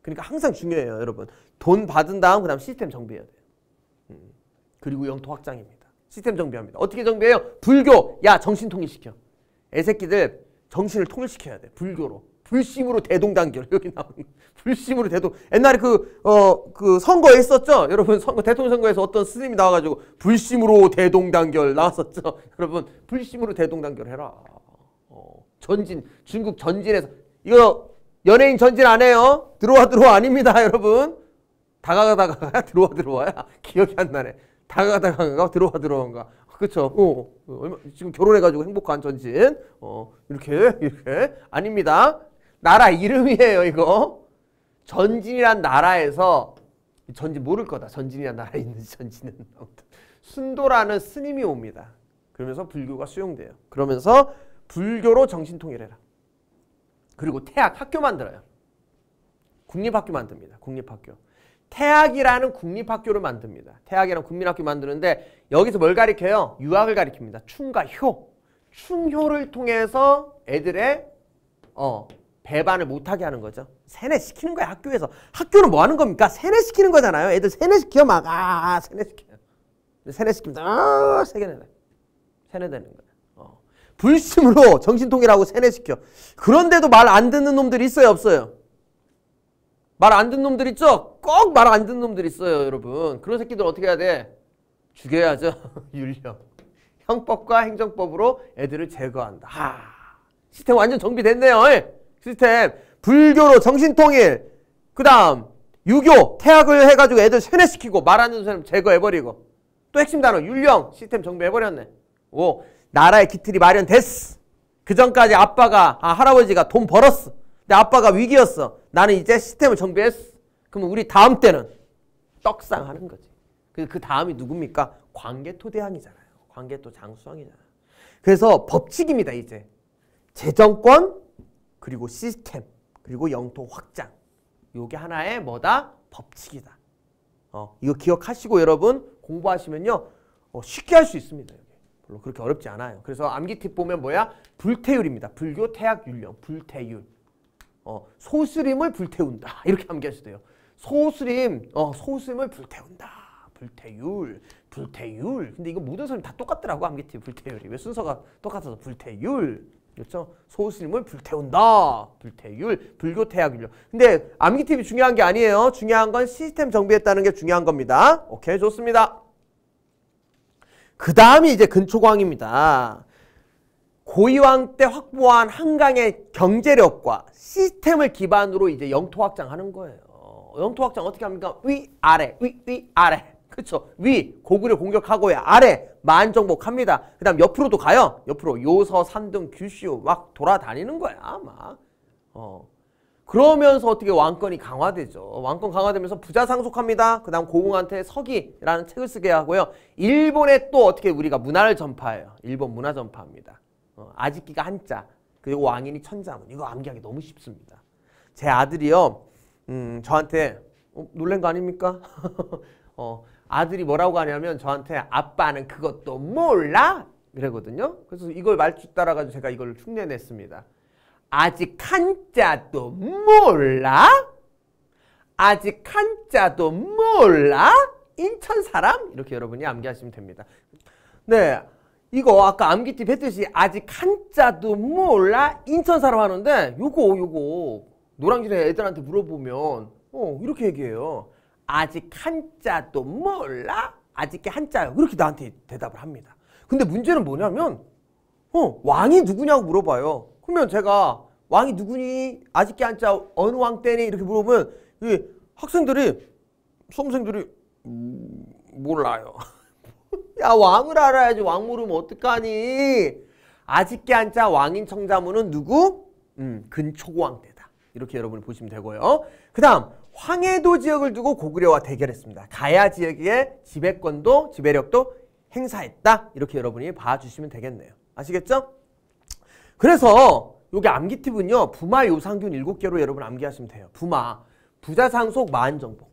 A: 그러니까 항상 중요해요, 여러분. 돈 받은 다음 그다음 시스템 정비해야 돼요. 음. 그리고 영토 확장입니다. 시스템 정비합니다. 어떻게 정비해요? 불교. 야, 정신 통일시켜. 애새끼들 정신을 통일시켜야 돼. 불교로. 불심으로 대동단결 여기 나오는 불심으로 대동 옛날에 그 어 그 선거에 었죠 여러분 선거 대통령 선거에서 어떤 스님이 나와가지고 불심으로 대동단결 나왔었죠 여러분 불심으로 대동단결 해라 어, 전진 중국 전진에서 이거 연예인 전진 안 해요 들어와 들어와 아닙니다 여러분 다가가다가 들어와 들어와야 기억이 안 나네 다가가다가 들어와 들어온가 그렇죠. 어, 지금 결혼해가지고 행복한 전진. 어, 이렇게 이렇게 아닙니다. 나라 이름이에요 이거. 전진이란 나라에서 전진 모를 거다. 전진이란 나라에 있는지 전진은 순도라는 스님이 옵니다. 그러면서 불교가 수용돼요. 그러면서 불교로 정신통일해라. 그리고 태학 학교 만들어요. 국립학교 만듭니다. 국립학교. 태학이라는 국립학교를 만듭니다. 태학이라는 국민학교 만드는데 여기서 뭘 가리켜요? 유학을 가리킵니다. 충과 효. 충효를 통해서 애들의 어, 배반을 못하게 하는 거죠. 세뇌시키는 거야 학교에서. 학교는 뭐 하는 겁니까? 세뇌시키는 거잖아요. 애들 세뇌시켜 막 아, 세뇌시켜요. 아, 세뇌시키면 아 세게 내네. 세뇌되는 거야. 어. 불심으로 정신통일하고 세뇌시켜. 그런데도 말 안 듣는 놈들이 있어요 없어요? 말 안 듣는 놈들 있죠? 꼭 말 안 듣는 놈들 있어요 여러분. 그런 새끼들 어떻게 해야 돼? 죽여야죠. 윤력. 형법과 행정법으로 애들을 제거한다. 하. 시스템 완전 정비됐네요. 시스템 불교로 정신통일 그 다음 유교 태학을 해가지고 애들 세뇌시키고 말하는 사람 제거해버리고 또 핵심 단어 율령 시스템 정비해버렸네 오 나라의 기틀이 마련됐어 그 전까지 아빠가 아 할아버지가 돈 벌었어 근데 아빠가 위기였어 나는 이제 시스템을 정비했어 그러면 우리 다음 때는 떡상하는 거지 그, 그 다음이 누굽니까? 관계토대왕이잖아요 관계토 장수왕이잖아요 그래서 법칙입니다 이제 재정권 그리고 시스템, 그리고 영토 확장. 요게 하나의 뭐다? 법칙이다. 어, 이거 기억하시고 여러분 공부하시면요. 어, 쉽게 할 수 있습니다. 별로 그렇게 어렵지 않아요. 그래서 암기팁 보면 뭐야? 불태율입니다. 불교 태학 율령, 불태율. 어, 소수림을 불태운다. 이렇게 암기하셔도 돼요. 소수림, 어, 소수림을 불태운다. 불태율, 불태율. 근데 이거 모든 사람이 다 똑같더라고 암기팁 불태율이. 왜 순서가 똑같아서 불태율. 그렇죠? 소수림을 불태운다. 불태율, 불교 태학윤력. 근데 암기 팁이 중요한 게 아니에요. 중요한 건 시스템 정비했다는 게 중요한 겁니다. 오케이, 좋습니다. 그 다음이 이제 근초광입니다. 고위왕 때 확보한 한강의 경제력과 시스템을 기반으로 이제 영토 확장하는 거예요. 영토 확장 어떻게 합니까? 위, 아래, 위, 위, 아래. 그렇위 고구려 공격하고요. 아래 만 정복합니다. 그 다음 옆으로도 가요. 옆으로 요서, 산등, 규슈 막 돌아다니는 거야. 막. 어. 그러면서 어떻게 왕권이 강화되죠. 왕권 강화되면서 부자 상속합니다. 그 다음 고궁한테 서기라는 책을 쓰게 하고요. 일본에 또 어떻게 우리가 문화를 전파해요. 일본 문화 전파합니다. 어, 아지기가 한자 그리고 왕인이 천자문 이거 암기하기 너무 쉽습니다. 제 아들이요. 음, 저한테 어, 놀란 거 아닙니까? 어, 아들이 뭐라고 하냐면 저한테 아빠는 그것도 몰라? 이러거든요. 그래서 이걸 말주 따라가지고 제가 이걸 흉내냈습니다. 아직 한자도 몰라? 아직 한자도 몰라? 인천 사람? 이렇게 여러분이 암기하시면 됩니다. 네. 이거 아까 암기팁 했듯이 아직 한자도 몰라? 인천 사람 하는데 요거 요거 노랑진에 애들한테 물어보면 어 이렇게 얘기해요. 아직 한자도 몰라? 아직게 한자요. 그렇게 나한테 대답을 합니다. 근데 문제는 뭐냐면 어, 왕이 누구냐고 물어봐요. 그러면 제가 왕이 누구니? 아직게 한자 어느 왕 때니? 이렇게 물어보면 이 학생들이 수험생들이 음, 몰라요. 야 왕을 알아야지 왕 물으면 어떡하니? 아직게 한자 왕인 청자문은 누구? 음, 근초고왕 때다. 이렇게 여러분이 보시면 되고요. 그 다음 황해도 지역을 두고 고구려와 대결했습니다. 가야 지역의 지배권도 지배력도 행사했다. 이렇게 여러분이 봐주시면 되겠네요. 아시겠죠? 그래서 여기 암기팁은요. 부마 요상균 7개로 여러분 암기하시면 돼요. 부마, 부자상속 만정복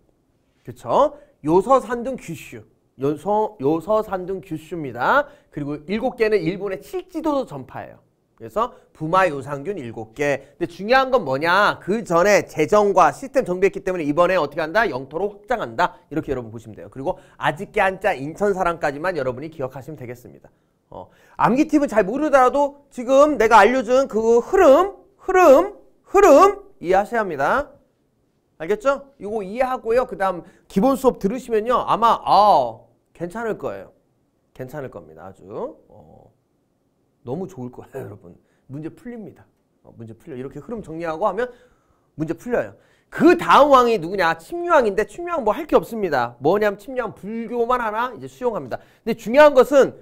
A: 그렇죠? 요서산등 규슈. 요서, 요서산등 규슈입니다. 그리고 7개는 일본의 칠지도도 전파예요. 그래서 부마 요상균 7개. 근데 중요한 건 뭐냐? 그 전에 재정과 시스템 정비했기 때문에 이번에 어떻게 한다? 영토로 확장한다. 이렇게 여러분 보시면 돼요. 그리고 아직게 한자 인천 사랑까지만 여러분이 기억하시면 되겠습니다. 어. 암기 팁은 잘 모르더라도 지금 내가 알려준 그 흐름, 흐름, 흐름 이해하셔야 합니다. 알겠죠? 이거 이해하고요. 그 다음 기본 수업 들으시면요. 아마 아 괜찮을 거예요. 괜찮을 겁니다. 아주. 어. 너무 좋을 거예요, 여러분. 문제 풀립니다. 어, 문제 풀려. 이렇게 흐름 정리하고 하면 문제 풀려요. 그 다음 왕이 누구냐? 침략왕인데 침략왕 뭐 할 게 없습니다. 뭐냐면 침략왕 불교만 하나 이제 수용합니다. 근데 중요한 것은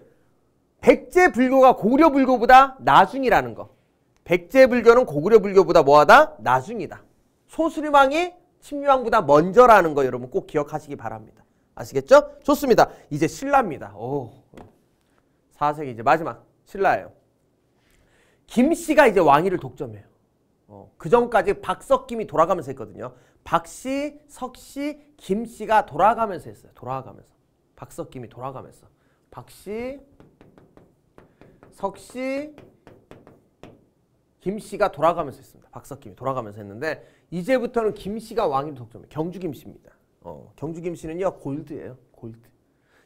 A: 백제 불교가 고구려 불교보다 나중이라는 거. 백제 불교는 고구려 불교보다 뭐하다? 나중이다. 소수림왕이 침략왕보다 먼저라는 거 여러분 꼭 기억하시기 바랍니다. 아시겠죠? 좋습니다. 이제 신라입니다. 오. 4세기 이제 마지막. 신라예요. 김씨가 이제 왕위를 독점해요. 어, 그 전까지 박석김이 돌아가면서 했거든요. 박씨, 석씨, 김씨가 돌아가면서 했어요. 돌아가면서. 박석김이 돌아가면서. 박씨, 석씨, 김씨가 돌아가면서 했습니다. 박석김이 돌아가면서 했는데 이제부터는 김씨가 왕위를 독점해요. 경주 김씨입니다. 어, 경주 김씨는요 골드예요. 골드.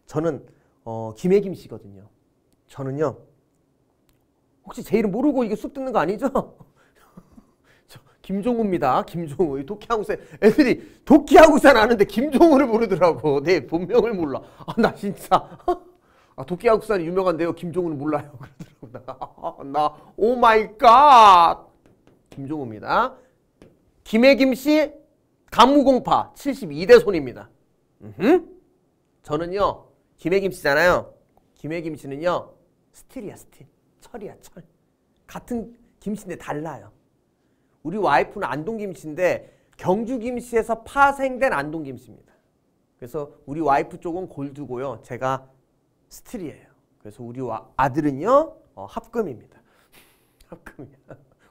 A: 저는 어, 김해 김씨거든요. 저는요 혹시 제 이름 모르고 이게 수업 듣는 거 아니죠? 김종우입니다. 김종우. 도끼항우사 애들이 도끼항우사는 아는데 김종우를 모르더라고. 내 본명을 몰라. 아, 나 진짜. 아, 도끼항우사는 유명한데요. 김종우는 몰라요. 그러더라고. 나, 나오 마이 갓. 김종우입니다. 김혜김 씨 감무공파 72대 손입니다. 음흠. 저는요. 김혜김 씨잖아요. 김혜김 씨는요. 스틸이야, 스틸. 철이야 철. 같은 김치인데 달라요. 우리 와이프는 안동김치인데 경주김치에서 파생된 안동김치입니다. 그래서 우리 와이프 쪽은 골드고요. 제가 스틸이에요. 그래서 우리 와, 아들은요 어, 합금입니다. 합금이야.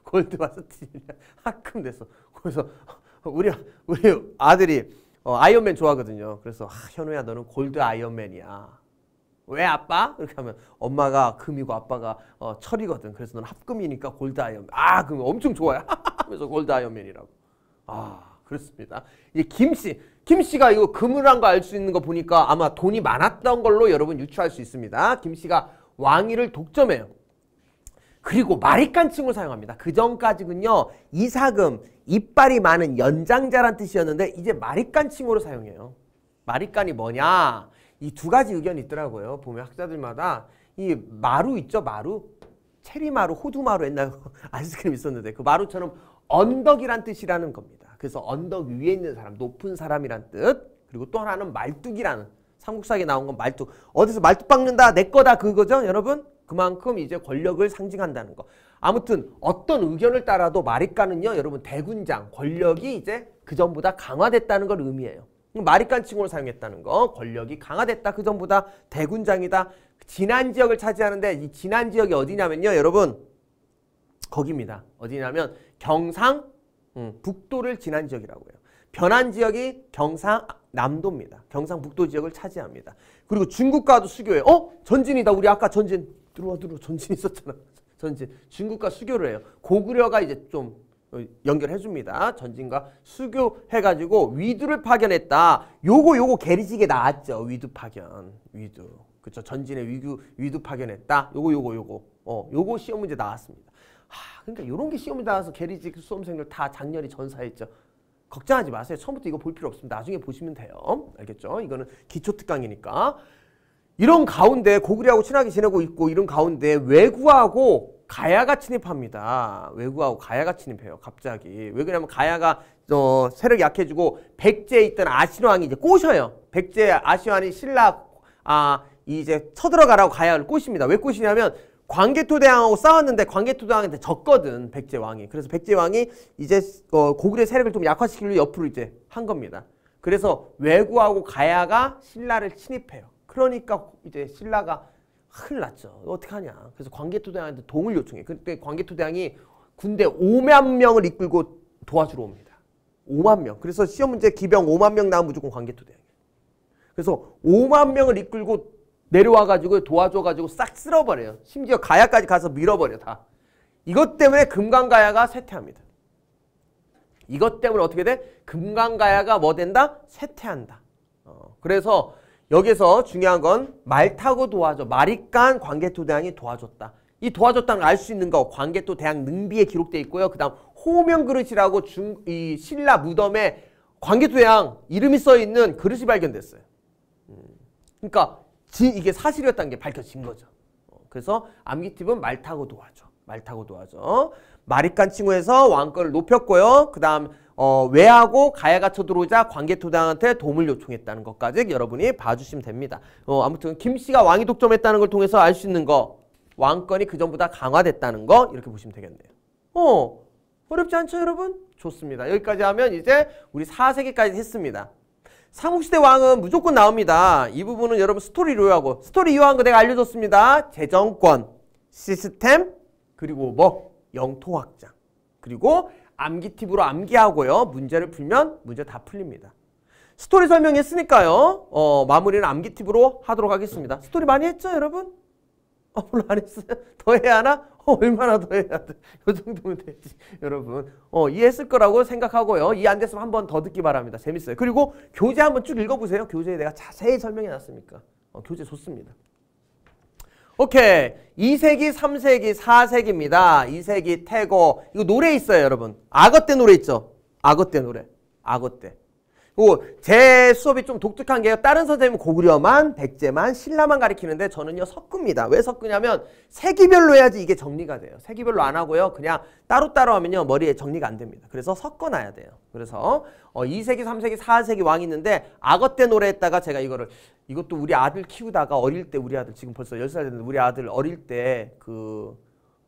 A: 골드와 스틸이야. 합금 됐어. 그래서 우리 우리 아들이 어, 아이언맨 좋아하거든요. 그래서 아, 현우야 너는 골드 아이언맨이야. 왜 아빠? 이렇게 하면 엄마가 금이고 아빠가 어, 철이거든. 그래서 넌 합금이니까 골드 아이언. 아, 그럼 엄청 좋아요. 하면서 골드 아이언맨이라고. 아, 그렇습니다. 이제 김 씨. 김 씨가 이거 금을한 거 알 수 있는 거 보니까 아마 돈이 많았던 걸로 여러분 유추할 수 있습니다. 김 씨가 왕위를 독점해요. 그리고 마리칸칭을 사용합니다. 그 전까지는요. 이사금, 이빨이 많은 연장자란 뜻이었는데 이제 마리칸칭으로 사용해요. 마리칸이 뭐냐? 이두 가지 의견이 있더라고요. 보면 학자들마다 이 마루 있죠, 마루? 체리마루, 호두마루 옛날 아이스크림 있었는데 그 마루처럼 언덕이란 뜻이라는 겁니다. 그래서 언덕 위에 있는 사람, 높은 사람이란 뜻. 그리고 또 하나는 말뚝이라는 삼국사기에 나온 건 말뚝. 어디서 말뚝 박는다, 내 거다 그거죠, 여러분? 그만큼 이제 권력을 상징한다는 거. 아무튼 어떤 의견을 따라도 마리카는요, 여러분 대군장, 권력이 이제 그전보다 강화됐다는 걸 의미해요. 마리칸 칭호를 사용했다는 거 권력이 강화됐다 그 전보다 대군장이다 진안 지역을 차지하는데 이 진안 지역이 어디냐면요 여러분 거기입니다 어디냐면 경상 음, 북도를 진안 지역이라고 해요 변안 지역이 경상남도입니다 경상북도 지역을 차지합니다 그리고 중국과도 수교해요 어? 전진이다 우리 아까 전진 들어와 들어와 전진 있었잖아 전진 중국과 수교를 해요 고구려가 이제 좀 어, 연결해 줍니다. 전진과 수교해 가지고 위두를 파견했다. 요거 요거 게리지게 나왔죠. 위두 파견. 위두. 그쵸전진의 위두 위두 파견했다. 요거 요거 요거. 어, 요거 시험 문제 나왔습니다. 하, 그러니까 요런 게 시험에 나와서 게리지 그 수험생들 다작년에 전사했죠. 걱정하지 마세요. 처음부터 이거 볼 필요 없습니다. 나중에 보시면 돼요. 알겠죠? 이거는 기초 특강이니까. 이런 가운데 고구려하고 친하게 지내고 있고 이런 가운데 외구하고 가야가 침입합니다. 외구하고 가야가 침입해요. 갑자기. 왜 그러냐면 가야가 어, 세력이 약해지고 백제에 있던 아시노왕이 이제 꼬셔요. 백제 아시노왕이 신라 아 이제 쳐들어가라고 가야를 꼬십니다. 왜 꼬시냐면 광개토대왕하고 싸웠는데 광개토대왕한테 졌거든 백제 왕이. 그래서 백제 왕이 이제 어, 고구려 세력을 좀 약화시키려고 옆으로 이제 한 겁니다. 그래서 왜구하고 가야가 신라를 침입해요. 그러니까 이제 신라가 큰일 났죠. 어떻게하냐 그래서 광개토대왕한테 도움을 요청해. 그때 광개토대왕이 군대 5만 명을 이끌고 도와주러 옵니다. 5만 명. 그래서 시험 문제 기병 5만 명나온 무조건 광개토대왕. 이 그래서 5만 명을 이끌고 내려와가지고 도와줘가지고 싹 쓸어버려요. 심지어 가야까지 가서 밀어버려 다. 이것 때문에 금강가야가 쇠퇴합니다. 이것 때문에 어떻게 돼? 금강가야가 뭐 된다? 쇠퇴한다. 어, 그래서 여기서 중요한 건 말 타고 도와줘. 마리깐 관계토 대항이 도와줬다. 이 도와줬다는 걸 알 수 있는 거 관계토 대항 능비에 기록돼 있고요. 그 다음 호명 그릇이라고 중, 이 신라 무덤에 관계토 대항 이름이 써있는 그릇이 발견됐어요. 음. 그러니까 지, 이게 사실이었다는 게 밝혀진 거죠. 어, 그래서 암기팁은 말 타고 도와줘. 말 타고 도와줘. 마리깐 칭호에서 왕권을 높였고요. 그 다음 어, 외하고 가야가 쳐들어오자 관개토당한테 도움을 요청했다는 것까지 여러분이 봐주시면 됩니다. 어, 아무튼 김씨가 왕이 독점했다는 걸 통해서 알 수 있는 거 왕권이 그전보다 강화됐다는 거 이렇게 보시면 되겠네요. 어, 어렵지 않죠 여러분? 좋습니다. 여기까지 하면 이제 우리 4세기까지 했습니다. 삼국시대 왕은 무조건 나옵니다. 이 부분은 여러분 스토리 요하고 스토리 요한 거 내가 알려줬습니다. 재정권, 시스템, 그리고 뭐 영토 확장, 그리고 암기 팁으로 암기하고요. 문제를 풀면 문제 다 풀립니다. 스토리 설명했으니까요. 어, 마무리는 암기 팁으로 하도록 하겠습니다. 스토리 많이 했죠, 여러분? 어, 물론 안 했어요. 더 해야 하나? 어, 얼마나 더 해야 돼? 이 정도면 되지, 여러분. 어, 이해했을 거라고 생각하고요. 이해 안 됐으면 한 번 더 듣기 바랍니다. 재밌어요. 그리고 교재 한번 쭉 읽어보세요. 교재에 내가 자세히 설명해 놨으니까. 어, 교재 좋습니다. 오케이. 2세기, 3세기, 4세기입니다. 2세기 태고 이거 노래 있어요, 여러분. 악어 때 노래 있죠? 악어 때 노래. 악어 때. 그리고 제 수업이 좀 독특한 게요. 다른 선생님은 고구려만, 백제만, 신라만 가리키는데 저는요 섞습니다. 왜 섞으냐면 세기별로 해야지 이게 정리가 돼요. 세기별로 안 하고요. 그냥 따로따로 하면요 머리에 정리가 안 됩니다. 그래서 섞어놔야 돼요. 그래서 어, 2세기, 3세기, 4세기 왕이 있는데 악어 때 노래했다가 제가 이거를 이것도 우리 아들 키우다가 어릴 때 우리 아들 지금 벌써 10살 됐는데 우리 아들 어릴 때그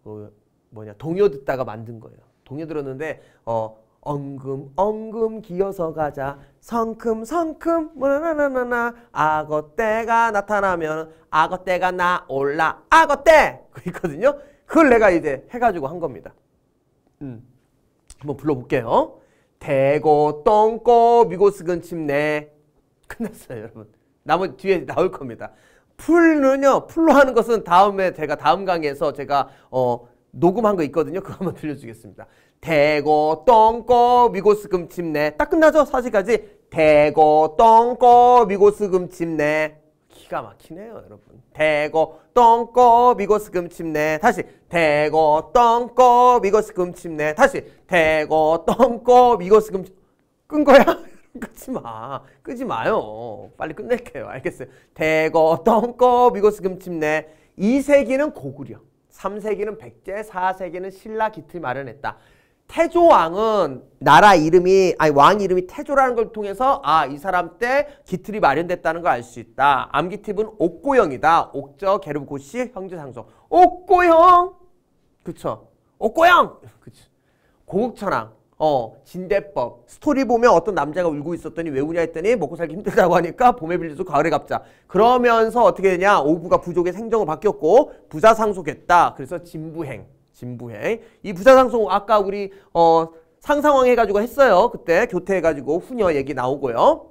A: 그 뭐냐 동요 듣다가 만든 거예요. 동요 들었는데 어 엉금 엉금 기어서 가자 성큼 성큼 무나나나나 악어떼가 나타나면 악어떼가 나 올라 악어떼 그 있거든요 그걸 내가 이제 해가지고 한 겁니다 음 한번 불러볼게요 대고 똥꼬 미고스근 침내 끝났어요 여러분 나머지 뒤에 나올 겁니다 풀은요 풀로 하는 것은 다음에 제가 다음 강의에서 제가 어 녹음한 거 있거든요. 그거 한번 들려주겠습니다. 대고 똥꼬 미고스 금침내 딱 끝나죠? 사실까지 대고 똥꼬 미고스 금침내 기가 막히네요 여러분 대고 똥꼬 미고스 금침내 다시 대고 똥꼬 미고스 금침내 다시 대고 똥꼬 미고스 금끈 거야? 끄지 마. 끄지 마요. 빨리 끝낼게요. 알겠어요. 대고 똥꼬 미고스 금침내 이세기는 고구려. 3세기는 백제, 4세기는 신라 기틀 마련했다. 태조왕은 나라 이름이 아니 왕 이름이 태조라는 걸 통해서 아 이 사람 때 기틀이 마련됐다는 걸 알 수 있다. 암기팁은 옥고형이다. 옥저 게르고시 형제상속. 옥고형 그쵸? 옥고형 그치? 고국천왕 어, 진대법. 스토리 보면 어떤 남자가 울고 있었더니 왜 우냐 했더니 먹고 살기 힘들다고 하니까 봄에 빌려서 가을에 갚자. 그러면서 어떻게 되냐? 오부가 부족의 생정을 바뀌었고 부자 상속했다. 그래서 진부행. 진부행. 이 부자 상속 아까 우리 어 상상왕 해가지고 했어요. 그때 교태해가지고 후녀 얘기 나오고요.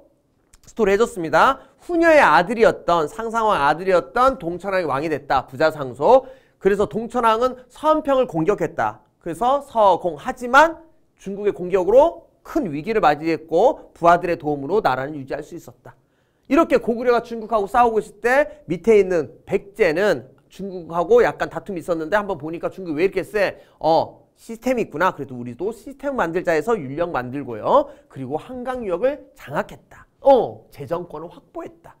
A: 스토리 해줬습니다. 후녀의 아들이었던 상상왕 아들이었던 동천왕이 왕이 됐다. 부자 상속. 그래서 동천왕은 서한평을 공격했다. 그래서 서공 하지만 중국의 공격으로 큰 위기를 맞이했고 부하들의 도움으로 나라는 유지할 수 있었다. 이렇게 고구려가 중국하고 싸우고 있을 때 밑에 있는 백제는 중국하고 약간 다툼이 있었는데 한번 보니까 중국이 왜 이렇게 세? 어, 시스템이 있구나. 그래도 우리도 시스템 만들자 해서 윤력 만들고요. 그리고 한강 유역을 장악했다. 어, 재정권을 확보했다.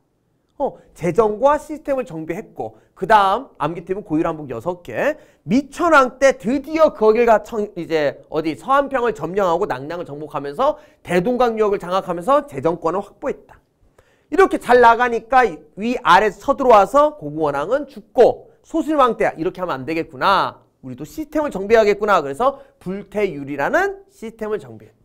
A: 어, 재정과 시스템을 정비했고 그 다음 암기팀은 고일 한복 여섯 개 미천왕 때 드디어 거길 그 가 청, 이제 어디 서한평을 점령하고 낭랑을 정복하면서 대동강유역을 장악하면서 재정권을 확보했다. 이렇게 잘 나가니까 위아래 서들어와서 고궁원왕은 죽고 소실왕 때야 이렇게 하면 안 되겠구나. 우리도 시스템을 정비하겠구나. 그래서 불태율이라는 시스템을 정비했다.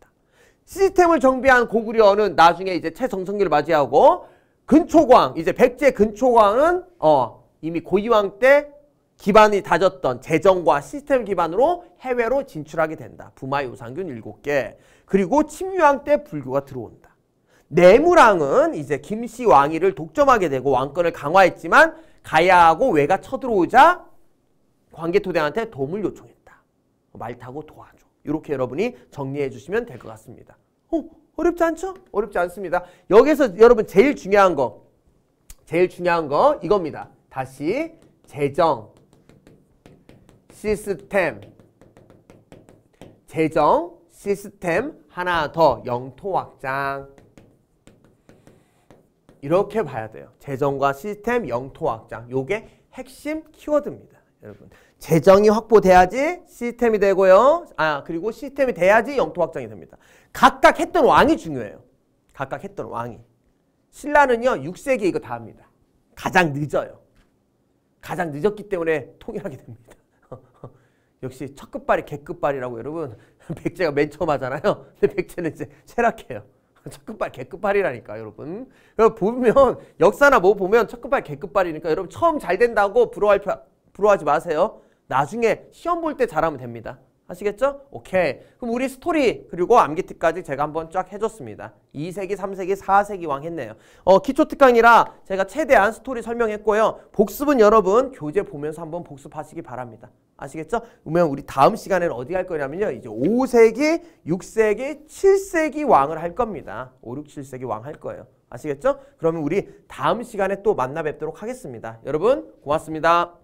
A: 시스템을 정비한 고구려는 나중에 이제 최정성기를 맞이하고 근초광 이제 백제 근초광은 어 이미 고이왕 때 기반이 다졌던 재정과 시스템 기반으로 해외로 진출하게 된다. 부마 의우상균 일곱 개 그리고 침유왕 때 불교가 들어온다. 내무랑은 이제 김씨 왕위를 독점하게 되고 왕권을 강화했지만 가야하고 외가 쳐들어오자 관계토대한테 도움을 요청했다. 말 타고 도와줘. 이렇게 여러분이 정리해 주시면 될 것 같습니다. 어? 어렵지 않죠? 어렵지 않습니다. 여기서 여러분 제일 중요한 거, 제일 중요한 거 이겁니다. 다시 재정, 시스템, 재정, 시스템 하나 더 영토 확장 이렇게 봐야 돼요. 재정과 시스템, 영토 확장 요게 핵심 키워드입니다. 여러분 재정이 확보돼야지 시스템이 되고요. 아 그리고 시스템이 돼야지 영토 확장이 됩니다. 각각 했던 왕이 중요해요. 각각 했던 왕이. 신라는요 6세기에 이거 다 합니다. 가장 늦어요. 가장 늦었기 때문에 통일하게 됩니다. 역시 첫 끝발이 개끝발이라고 여러분 백제가 맨 처음 하잖아요. 근데 백제는 이제 쇠락해요. 첫 끝발 개끝발이라니까 여러분. 보면 역사나 뭐 보면 첫 끝발 개끝발이니까 여러분 처음 잘 된다고 부러워할 부러워하지 마세요. 나중에 시험 볼 때 잘하면 됩니다. 아시겠죠? 오케이. 그럼 우리 스토리 그리고 암기특까지 제가 한번 쫙 해줬습니다. 2세기, 3세기, 4세기 왕 했네요. 어, 기초특강이라 제가 최대한 스토리 설명했고요. 복습은 여러분 교재 보면서 한번 복습하시기 바랍니다. 아시겠죠? 그러면 우리 다음 시간에는 어디 갈 거냐면요. 이제 5세기, 6세기, 7세기 왕을 할 겁니다. 5, 6, 7세기 왕 할 거예요. 아시겠죠? 그러면 우리 다음 시간에 또 만나 뵙도록 하겠습니다. 여러분 고맙습니다.